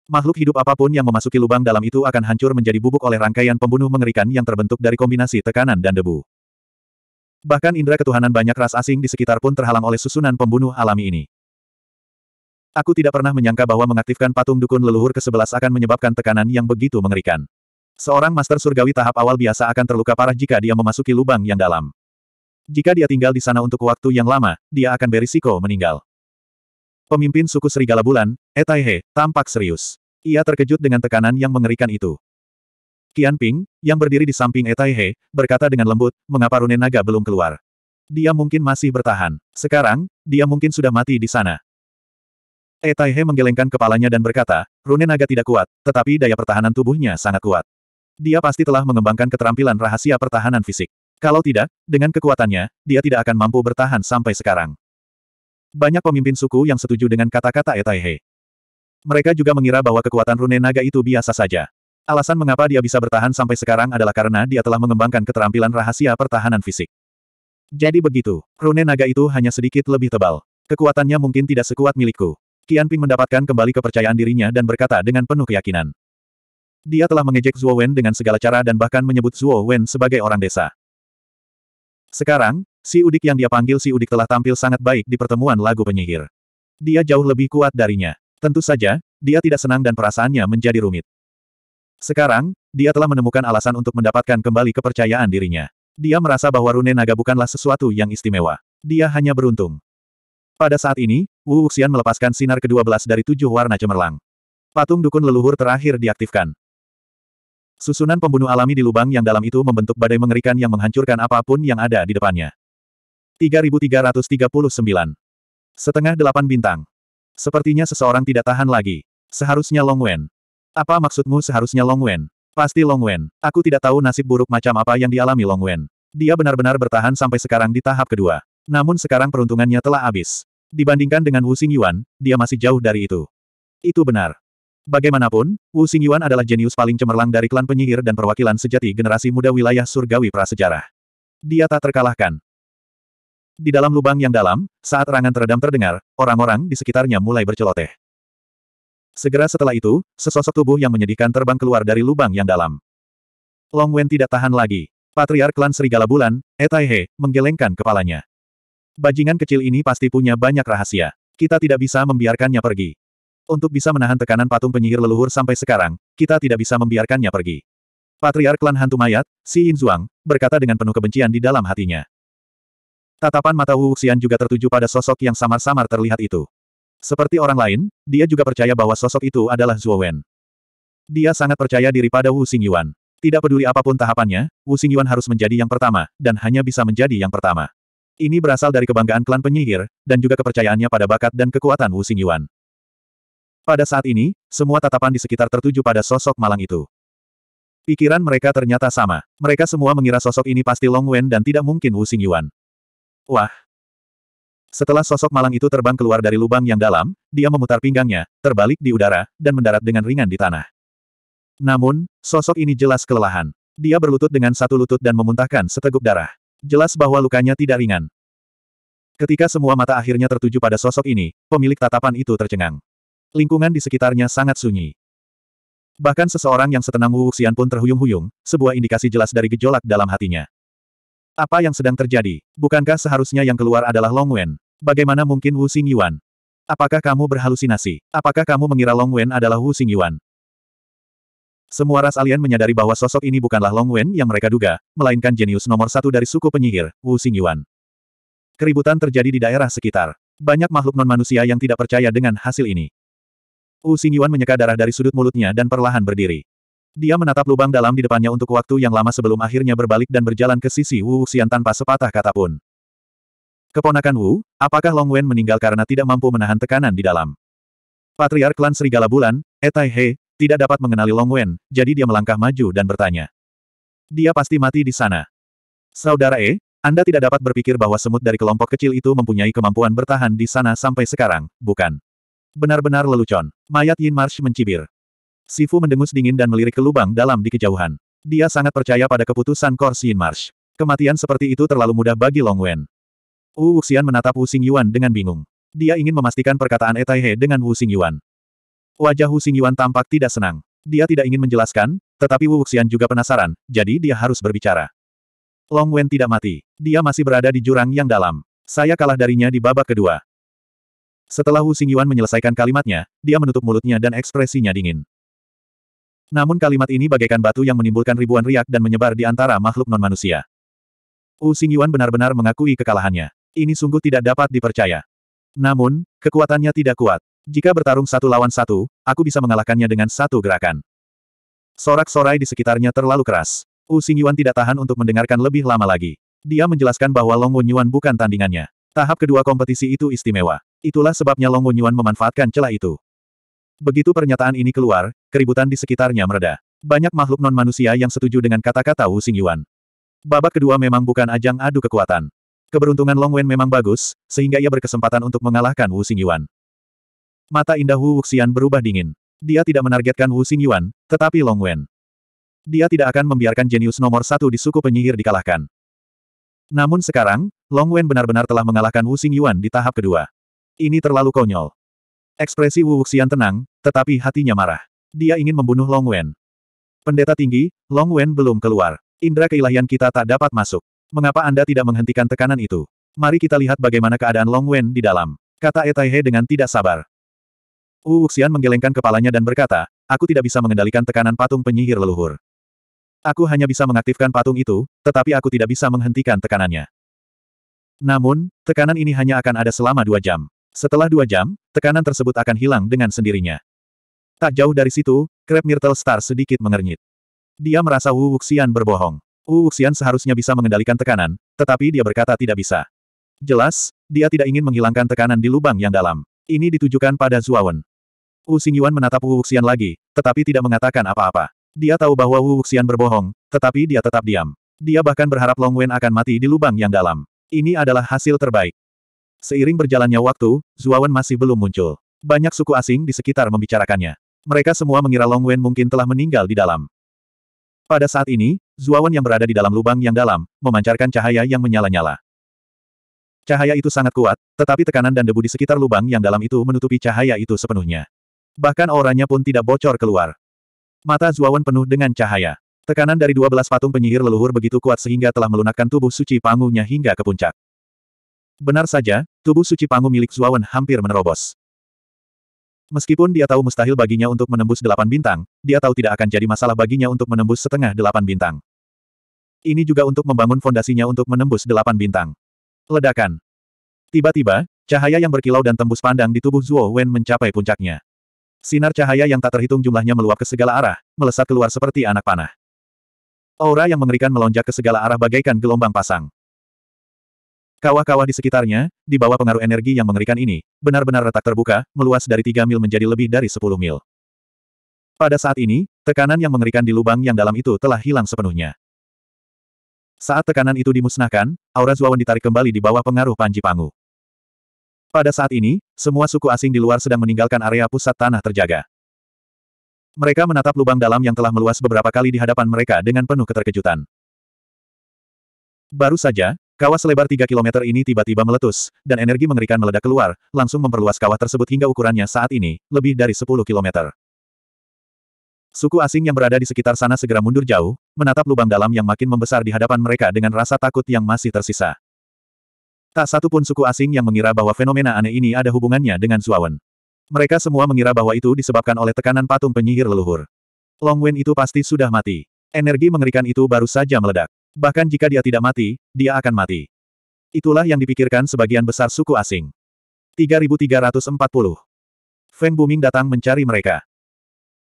Makhluk hidup apapun yang memasuki lubang dalam itu akan hancur menjadi bubuk oleh rangkaian pembunuh mengerikan yang terbentuk dari kombinasi tekanan dan debu. Bahkan indera ketuhanan banyak ras asing di sekitar pun terhalang oleh susunan pembunuh alami ini. Aku tidak pernah menyangka bahwa mengaktifkan patung dukun leluhur ke-11 akan menyebabkan tekanan yang begitu mengerikan. Seorang master surgawi tahap awal biasa akan terluka parah jika dia memasuki lubang yang dalam. Jika dia tinggal di sana untuk waktu yang lama, dia akan berisiko meninggal. Pemimpin suku Serigala Bulan, Etaihe, tampak serius. Ia terkejut dengan tekanan yang mengerikan itu. Qian Ping, yang berdiri di samping Etaihe, berkata dengan lembut, mengapa rune naga belum keluar. Dia mungkin masih bertahan. Sekarang, dia mungkin sudah mati di sana. Etaihe menggelengkan kepalanya dan berkata, rune naga tidak kuat, tetapi daya pertahanan tubuhnya sangat kuat. Dia pasti telah mengembangkan keterampilan rahasia pertahanan fisik. Kalau tidak, dengan kekuatannya, dia tidak akan mampu bertahan sampai sekarang. Banyak pemimpin suku yang setuju dengan kata-kata Etaihe. Mereka juga mengira bahwa kekuatan rune naga itu biasa saja. Alasan mengapa dia bisa bertahan sampai sekarang adalah karena dia telah mengembangkan keterampilan rahasia pertahanan fisik. Jadi begitu, rune naga itu hanya sedikit lebih tebal. Kekuatannya mungkin tidak sekuat milikku. Qian Ping mendapatkan kembali kepercayaan dirinya dan berkata dengan penuh keyakinan. Dia telah mengejek Zhuo Wen dengan segala cara dan bahkan menyebut Zhuo Wen sebagai orang desa. Sekarang, si Udik yang dia panggil si Udik telah tampil sangat baik di pertemuan lagu penyihir. Dia jauh lebih kuat darinya. Tentu saja, dia tidak senang dan perasaannya menjadi rumit. Sekarang, dia telah menemukan alasan untuk mendapatkan kembali kepercayaan dirinya. Dia merasa bahwa Rune Naga bukanlah sesuatu yang istimewa. Dia hanya beruntung. Pada saat ini, Wu Xian melepaskan sinar ke-12 dari tujuh warna cemerlang. Patung dukun leluhur terakhir diaktifkan. Susunan pembunuh alami di lubang yang dalam itu membentuk badai mengerikan yang menghancurkan apapun yang ada di depannya. 3339. Setengah delapan bintang. Sepertinya seseorang tidak tahan lagi. Seharusnya Long Wen. Apa maksudmu seharusnya Long Wen? Pasti Long Wen. Aku tidak tahu nasib buruk macam apa yang dialami Long Wen. Dia benar-benar bertahan sampai sekarang di tahap kedua. Namun sekarang peruntungannya telah habis. Dibandingkan dengan Wu Xing Yuan, dia masih jauh dari itu. Itu benar. Bagaimanapun, Wu Xingyuan adalah jenius paling cemerlang dari klan penyihir dan perwakilan sejati generasi muda wilayah surgawi prasejarah. Dia tak terkalahkan. Di dalam lubang yang dalam, saat rangan teredam terdengar, orang-orang di sekitarnya mulai berceloteh. Segera setelah itu, sesosok tubuh yang menyedihkan terbang keluar dari lubang yang dalam. Long Wen tidak tahan lagi. Patriark klan Serigala Bulan, Etaihe, menggelengkan kepalanya. Bajingan kecil ini pasti punya banyak rahasia. Kita tidak bisa membiarkannya pergi. Untuk bisa menahan tekanan patung penyihir leluhur sampai sekarang, kita tidak bisa membiarkannya pergi. Patriark klan hantu mayat, Si Zhuang, berkata dengan penuh kebencian di dalam hatinya. Tatapan mata Wu Xian juga tertuju pada sosok yang samar-samar terlihat itu. Seperti orang lain, dia juga percaya bahwa sosok itu adalah Zhuo Wen. Dia sangat percaya diri pada Wu Yuan. Tidak peduli apapun tahapannya, Wu Yuan harus menjadi yang pertama, dan hanya bisa menjadi yang pertama. Ini berasal dari kebanggaan klan penyihir, dan juga kepercayaannya pada bakat dan kekuatan Wu Yuan. Pada saat ini, semua tatapan di sekitar tertuju pada sosok malang itu. Pikiran mereka ternyata sama. Mereka semua mengira sosok ini pasti Long Wen dan tidak mungkin Wu Xing Yuan. Wah! Setelah sosok malang itu terbang keluar dari lubang yang dalam, dia memutar pinggangnya, terbalik di udara, dan mendarat dengan ringan di tanah. Namun, sosok ini jelas kelelahan. Dia berlutut dengan satu lutut dan memuntahkan seteguk darah. Jelas bahwa lukanya tidak ringan. Ketika semua mata akhirnya tertuju pada sosok ini, pemilik tatapan itu tercengang. Lingkungan di sekitarnya sangat sunyi. Bahkan seseorang yang setenang Wu Xian pun terhuyung-huyung, sebuah indikasi jelas dari gejolak dalam hatinya. Apa yang sedang terjadi? Bukankah seharusnya yang keluar adalah Long Wen? Bagaimana mungkin Wu Xing Yuan? Apakah kamu berhalusinasi? Apakah kamu mengira Long Wen adalah Wu Xing Yuan? Semua ras alien menyadari bahwa sosok ini bukanlah Long Wen yang mereka duga, melainkan jenius nomor satu dari suku penyihir, Wu Xing Yuan. Keributan terjadi di daerah sekitar. Banyak makhluk non-manusia yang tidak percaya dengan hasil ini. Wu Xingyuan menyeka darah dari sudut mulutnya dan perlahan berdiri. Dia menatap lubang dalam di depannya untuk waktu yang lama sebelum akhirnya berbalik dan berjalan ke sisi Wu Xian tanpa sepatah kata pun. Keponakan Wu, apakah Long Wen meninggal karena tidak mampu menahan tekanan di dalam? Patriark klan Serigala Bulan, Etai eh He, tidak dapat mengenali Long Wen, jadi dia melangkah maju dan bertanya. Dia pasti mati di sana. Saudara E, Anda tidak dapat berpikir bahwa semut dari kelompok kecil itu mempunyai kemampuan bertahan di sana sampai sekarang, bukan? Benar-benar lelucon. Mayat Yin Marsh mencibir. Sifu mendengus dingin dan melirik ke lubang dalam di kejauhan. Dia sangat percaya pada keputusan Kors Yin Marsh. Kematian seperti itu terlalu mudah bagi Long Wen. Wu Wuxian menatap Wu Xing Yuan dengan bingung. Dia ingin memastikan perkataan Etaihe dengan Wu Xing Yuan. Wajah Wu Xing Yuan tampak tidak senang. Dia tidak ingin menjelaskan, tetapi Wu Wuxian juga penasaran, jadi dia harus berbicara. Long Wen tidak mati. Dia masih berada di jurang yang dalam. Saya kalah darinya di babak kedua. Setelah Wu Xingyuan menyelesaikan kalimatnya, dia menutup mulutnya dan ekspresinya dingin. Namun kalimat ini bagaikan batu yang menimbulkan ribuan riak dan menyebar di antara makhluk non-manusia. Wu Xingyuan benar-benar mengakui kekalahannya. Ini sungguh tidak dapat dipercaya. Namun, kekuatannya tidak kuat. Jika bertarung satu lawan satu, aku bisa mengalahkannya dengan satu gerakan. Sorak-sorai di sekitarnya terlalu keras. Wu Xingyuan tidak tahan untuk mendengarkan lebih lama lagi. Dia menjelaskan bahwa Long Wenyuan bukan tandingannya. Tahap kedua kompetisi itu istimewa. Itulah sebabnya Long Wenyuan memanfaatkan celah itu. Begitu pernyataan ini keluar, keributan di sekitarnya mereda. Banyak makhluk non-manusia yang setuju dengan kata-kata Wu Xingyuan. Babak kedua memang bukan ajang adu kekuatan. Keberuntungan Long Wen memang bagus, sehingga ia berkesempatan untuk mengalahkan Wu Xingyuan. Mata indah Wu Wuxian berubah dingin. Dia tidak menargetkan Wu Xingyuan, tetapi Long Wen. Dia tidak akan membiarkan jenius nomor satu di suku penyihir dikalahkan. Namun sekarang, Long Wen benar-benar telah mengalahkan Wu Xingyuan di tahap kedua. Ini terlalu konyol. Ekspresi Wu Wuxian tenang, tetapi hatinya marah. Dia ingin membunuh Long Wen. Pendeta tinggi, Long Wen belum keluar. Indra keilahian kita tak dapat masuk. Mengapa Anda tidak menghentikan tekanan itu? Mari kita lihat bagaimana keadaan Long Wen di dalam. Kata Etaihe dengan tidak sabar. Wu Wuxian menggelengkan kepalanya dan berkata, aku tidak bisa mengendalikan tekanan patung penyihir leluhur. Aku hanya bisa mengaktifkan patung itu, tetapi aku tidak bisa menghentikan tekanannya. Namun, tekanan ini hanya akan ada selama dua jam. Setelah dua jam, tekanan tersebut akan hilang dengan sendirinya. Tak jauh dari situ, Crab Myrtle Star sedikit mengernyit. Dia merasa Wu Wuxian berbohong. Wu Wuxian seharusnya bisa mengendalikan tekanan, tetapi dia berkata tidak bisa. Jelas, dia tidak ingin menghilangkan tekanan di lubang yang dalam. Ini ditujukan pada Zuawan. Wu Xingyuan menatap Wu Wuxian lagi, tetapi tidak mengatakan apa-apa. Dia tahu bahwa Wu Wuxian berbohong, tetapi dia tetap diam. Dia bahkan berharap Long Wen akan mati di lubang yang dalam. Ini adalah hasil terbaik. Seiring berjalannya waktu, Zuawan masih belum muncul. Banyak suku asing di sekitar membicarakannya. Mereka semua mengira Long Wen mungkin telah meninggal di dalam. Pada saat ini, Zuawan yang berada di dalam lubang yang dalam, memancarkan cahaya yang menyala-nyala. Cahaya itu sangat kuat, tetapi tekanan dan debu di sekitar lubang yang dalam itu menutupi cahaya itu sepenuhnya. Bahkan auranya pun tidak bocor keluar. Mata Zuawan penuh dengan cahaya. Tekanan dari dua belas patung penyihir leluhur begitu kuat sehingga telah melunakkan tubuh suci pangunya hingga ke puncak. Benar saja, tubuh suci Pangu milik Zuawan hampir menerobos. Meskipun dia tahu mustahil baginya untuk menembus delapan bintang, dia tahu tidak akan jadi masalah baginya untuk menembus setengah delapan bintang. Ini juga untuk membangun fondasinya untuk menembus delapan bintang. Ledakan. Tiba-tiba, cahaya yang berkilau dan tembus pandang di tubuh Zuo Wen mencapai puncaknya. Sinar cahaya yang tak terhitung jumlahnya meluap ke segala arah, melesat keluar seperti anak panah. Aura yang mengerikan melonjak ke segala arah bagaikan gelombang pasang. Kawah-kawah di sekitarnya, di bawah pengaruh energi yang mengerikan ini, benar-benar retak terbuka, meluas dari 3 mil menjadi lebih dari 10 mil. Pada saat ini, tekanan yang mengerikan di lubang yang dalam itu telah hilang sepenuhnya. Saat tekanan itu dimusnahkan, aura Zuawan ditarik kembali di bawah pengaruh Panji Pangu. Pada saat ini, semua suku asing di luar sedang meninggalkan area pusat tanah terjaga. Mereka menatap lubang dalam yang telah meluas beberapa kali di hadapan mereka dengan penuh keterkejutan. Baru saja, Kawah selebar 3 km ini tiba-tiba meletus, dan energi mengerikan meledak keluar, langsung memperluas kawah tersebut hingga ukurannya saat ini, lebih dari 10 km. Suku asing yang berada di sekitar sana segera mundur jauh, menatap lubang dalam yang makin membesar di hadapan mereka dengan rasa takut yang masih tersisa. Tak satu pun suku asing yang mengira bahwa fenomena aneh ini ada hubungannya dengan Zuawan. Mereka semua mengira bahwa itu disebabkan oleh tekanan patung penyihir leluhur. Long Wen itu pasti sudah mati. Energi mengerikan itu baru saja meledak. Bahkan jika dia tidak mati, dia akan mati. Itulah yang dipikirkan sebagian besar suku asing. 3340 Feng Buming datang mencari mereka.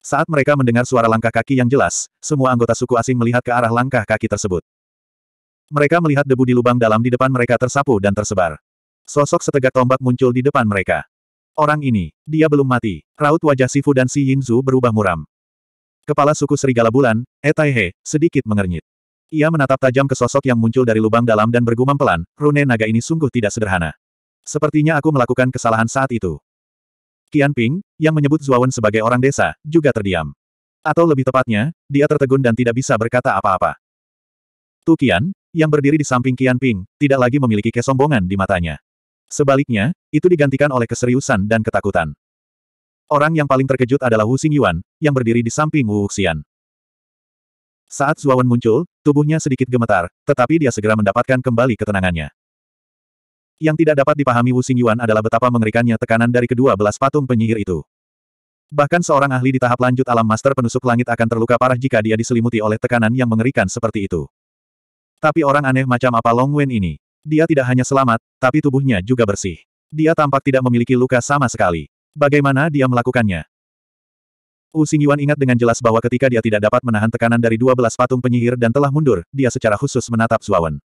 Saat mereka mendengar suara langkah kaki yang jelas, semua anggota suku asing melihat ke arah langkah kaki tersebut. Mereka melihat debu di lubang dalam di depan mereka tersapu dan tersebar. Sosok setegak tombak muncul di depan mereka. Orang ini, dia belum mati. Raut wajah Sifu dan Si Yinzu berubah muram. Kepala suku Serigala Bulan, Etaihe, sedikit mengernyit. Ia menatap tajam ke sosok yang muncul dari lubang dalam dan bergumam pelan, rune naga ini sungguh tidak sederhana. Sepertinya aku melakukan kesalahan saat itu. Qian Ping, yang menyebut Zuawan sebagai orang desa, juga terdiam. Atau lebih tepatnya, dia tertegun dan tidak bisa berkata apa-apa. Tu Qian, yang berdiri di samping Qian Ping, tidak lagi memiliki kesombongan di matanya. Sebaliknya, itu digantikan oleh keseriusan dan ketakutan. Orang yang paling terkejut adalah Wu Xingyuan, yang berdiri di samping Wu Xian. Saat Zuawan muncul, tubuhnya sedikit gemetar, tetapi dia segera mendapatkan kembali ketenangannya. Yang tidak dapat dipahami Wu Xingyuan adalah betapa mengerikannya tekanan dari kedua belas patung penyihir itu. Bahkan seorang ahli di tahap lanjut alam master penusuk langit akan terluka parah jika dia diselimuti oleh tekanan yang mengerikan seperti itu. Tapi orang aneh macam apa Long Wen ini? Dia tidak hanya selamat, tapi tubuhnya juga bersih. Dia tampak tidak memiliki luka sama sekali. Bagaimana dia melakukannya? Wu Xingyuan ingat dengan jelas bahwa ketika dia tidak dapat menahan tekanan dari dua belas patung penyihir dan telah mundur, dia secara khusus menatap Zuawan.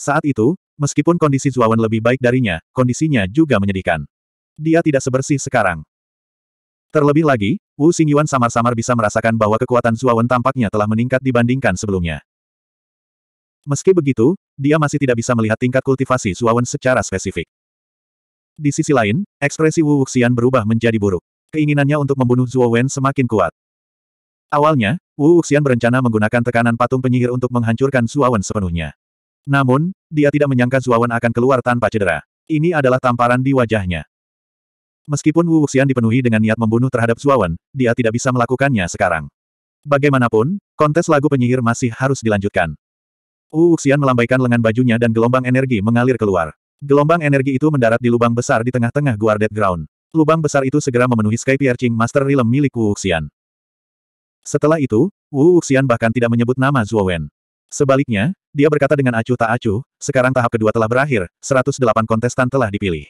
Saat itu, meskipun kondisi Zuawan lebih baik darinya, kondisinya juga menyedihkan. Dia tidak sebersih sekarang. Terlebih lagi, Wu Xingyuan samar-samar bisa merasakan bahwa kekuatan Zuawan tampaknya telah meningkat dibandingkan sebelumnya. Meski begitu, dia masih tidak bisa melihat tingkat kultivasi Zuawan secara spesifik. Di sisi lain, ekspresi Wu Wuxian berubah menjadi buruk. Keinginannya untuk membunuh Zhuo Wen semakin kuat. Awalnya, Wu Wuxian berencana menggunakan tekanan patung penyihir untuk menghancurkan Zhuo Wen sepenuhnya. Namun, dia tidak menyangka Zhuo Wen akan keluar tanpa cedera. Ini adalah tamparan di wajahnya. Meskipun Wu Wuxian dipenuhi dengan niat membunuh terhadap Zhuo Wen, dia tidak bisa melakukannya sekarang. Bagaimanapun, kontes lagu penyihir masih harus dilanjutkan. Wu Wuxian melambaikan lengan bajunya dan gelombang energi mengalir keluar. Gelombang energi itu mendarat di lubang besar di tengah-tengah Guarded Ground. Lubang besar itu segera memenuhi Sky Piercing Master Realm milik Wu Xian. Setelah itu, Wu Xian bahkan tidak menyebut nama Zhuo Wen. Sebaliknya, dia berkata dengan acuh tak acuh, sekarang tahap kedua telah berakhir, 108 kontestan telah dipilih.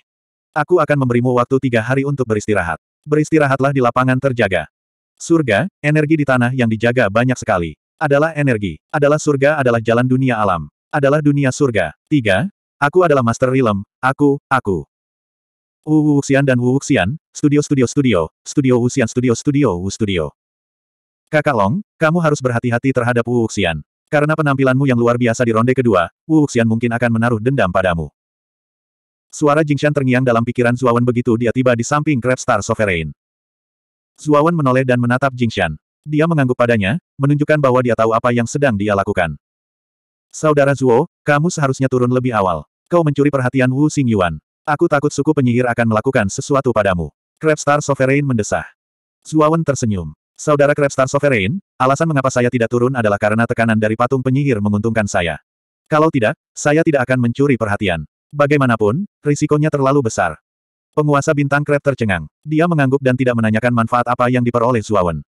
Aku akan memberimu waktu tiga hari untuk beristirahat. Beristirahatlah di lapangan terjaga. Surga, energi di tanah yang dijaga banyak sekali. Adalah energi, adalah surga adalah jalan dunia alam. Adalah dunia surga. Tiga, Aku adalah Master Realm, aku, aku. Wu Wuxian dan Wu Wuxian, Studio Studio Studio, Studio Wu Xian, Studio Studio Wu Studio. Kakak Long, kamu harus berhati-hati terhadap Wu Wuxian. Karena penampilanmu yang luar biasa di ronde kedua, Wu Wuxian mungkin akan menaruh dendam padamu. Suara Jing Jingshan terngiang dalam pikiran Zuawan begitu dia tiba di samping Crab Star Sovereign. Zuawan menoleh dan menatap Jing Jingshan. Dia mengangguk padanya, menunjukkan bahwa dia tahu apa yang sedang dia lakukan. Saudara Zuo, kamu seharusnya turun lebih awal. Kau mencuri perhatian Wu Xingyuan. Aku takut suku penyihir akan melakukan sesuatu padamu. Crabstar Sovereign mendesah. Zuawan tersenyum. Saudara Crabstar Sovereign, alasan mengapa saya tidak turun adalah karena tekanan dari patung penyihir menguntungkan saya. Kalau tidak, saya tidak akan mencuri perhatian. Bagaimanapun, risikonya terlalu besar. Penguasa bintang Crab tercengang. Dia mengangguk dan tidak menanyakan manfaat apa yang diperoleh Zuawan.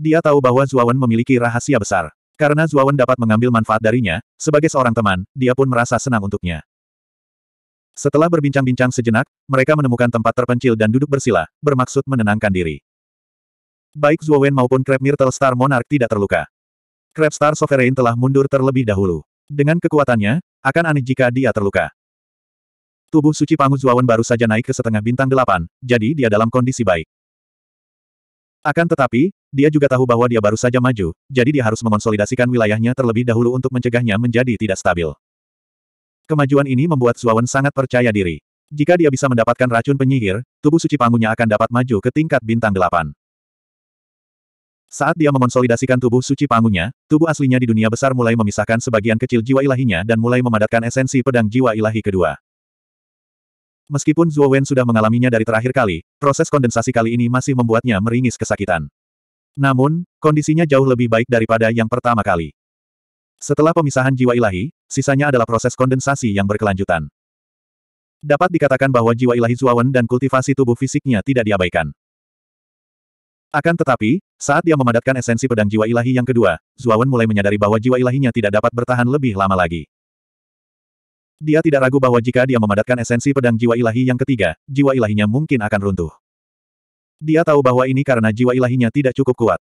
Dia tahu bahwa Zuawan memiliki rahasia besar. Karena Zuawan dapat mengambil manfaat darinya, sebagai seorang teman, dia pun merasa senang untuknya. Setelah berbincang-bincang sejenak, mereka menemukan tempat terpencil dan duduk bersila, bermaksud menenangkan diri. Baik Zuowen maupun Crab Myrtle Star Monarch tidak terluka. Crab Star Sovereign telah mundur terlebih dahulu. Dengan kekuatannya, akan aneh jika dia terluka. Tubuh suci Pangu Zuowen baru saja naik ke setengah bintang delapan, jadi dia dalam kondisi baik. Akan tetapi, dia juga tahu bahwa dia baru saja maju, jadi dia harus mengonsolidasikan wilayahnya terlebih dahulu untuk mencegahnya menjadi tidak stabil. Kemajuan ini membuat Zuawan sangat percaya diri. Jika dia bisa mendapatkan racun penyihir, tubuh suci panggungnya akan dapat maju ke tingkat bintang delapan. Saat dia mengonsolidasikan tubuh suci panggungnya, tubuh aslinya di dunia besar mulai memisahkan sebagian kecil jiwa ilahinya dan mulai memadatkan esensi pedang jiwa ilahi kedua. Meskipun Zuo Wen sudah mengalaminya dari terakhir kali, proses kondensasi kali ini masih membuatnya meringis kesakitan. Namun, kondisinya jauh lebih baik daripada yang pertama kali. Setelah pemisahan jiwa ilahi, sisanya adalah proses kondensasi yang berkelanjutan. Dapat dikatakan bahwa jiwa ilahi Zuawan dan kultivasi tubuh fisiknya tidak diabaikan. Akan tetapi, saat dia memadatkan esensi pedang jiwa ilahi yang kedua, Zuawan mulai menyadari bahwa jiwa ilahinya tidak dapat bertahan lebih lama lagi. Dia tidak ragu bahwa jika dia memadatkan esensi pedang jiwa ilahi yang ketiga, jiwa ilahinya mungkin akan runtuh. Dia tahu bahwa ini karena jiwa ilahinya tidak cukup kuat.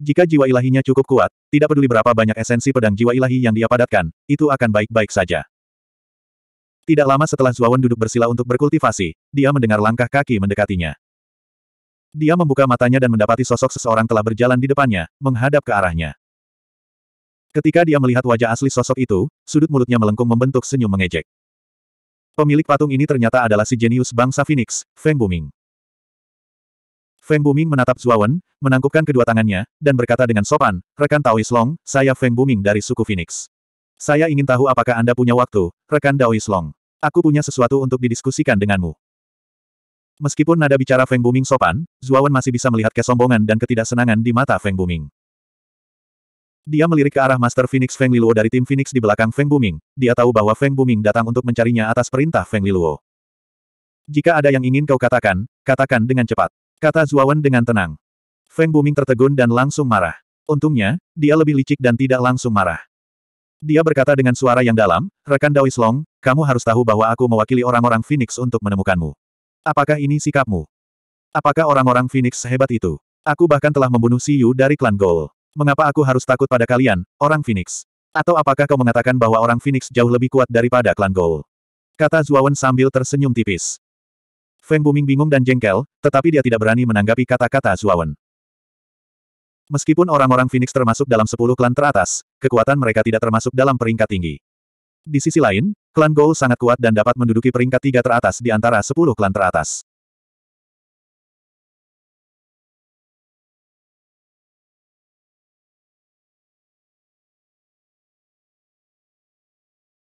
Jika jiwa ilahinya cukup kuat, tidak peduli berapa banyak esensi pedang jiwa ilahi yang dia padatkan, itu akan baik-baik saja. Tidak lama setelah Zuawan duduk bersila untuk berkultivasi, dia mendengar langkah kaki mendekatinya. Dia membuka matanya dan mendapati sosok seseorang telah berjalan di depannya, menghadap ke arahnya. Ketika dia melihat wajah asli sosok itu, sudut mulutnya melengkung membentuk senyum mengejek. Pemilik patung ini ternyata adalah si jenius bangsa Phoenix, Feng Buming. Feng Buming menatap Zuawan, menangkupkan kedua tangannya, dan berkata dengan sopan, rekan Taois Long, saya Feng Buming dari suku Phoenix. Saya ingin tahu apakah Anda punya waktu, rekan Daois Long. Aku punya sesuatu untuk didiskusikan denganmu. Meskipun nada bicara Feng Buming sopan, Zuawan masih bisa melihat kesombongan dan ketidaksenangan di mata Feng Buming. Dia melirik ke arah Master Phoenix Feng Liluo dari tim Phoenix di belakang Feng Buming. Dia tahu bahwa Feng Buming datang untuk mencarinya atas perintah Feng Liluo. Jika ada yang ingin kau katakan, katakan dengan cepat. Kata Zuawan dengan tenang. Feng Buming tertegun dan langsung marah. Untungnya, dia lebih licik dan tidak langsung marah. Dia berkata dengan suara yang dalam, rekan Dawis Long, kamu harus tahu bahwa aku mewakili orang-orang Phoenix untuk menemukanmu. Apakah ini sikapmu? Apakah orang-orang Phoenix sehebat itu? Aku bahkan telah membunuh Siyu dari klan Gol. Mengapa aku harus takut pada kalian, orang Phoenix? Atau apakah kau mengatakan bahwa orang Phoenix jauh lebih kuat daripada klan Gol? Kata Zuawan sambil tersenyum tipis. Feng Buming bingung dan jengkel, tetapi dia tidak berani menanggapi kata-kata Zuawan. Meskipun orang-orang Phoenix termasuk dalam sepuluh klan teratas, kekuatan mereka tidak termasuk dalam peringkat tinggi. Di sisi lain, klan Gold sangat kuat dan dapat menduduki peringkat tiga teratas di antara sepuluh klan teratas.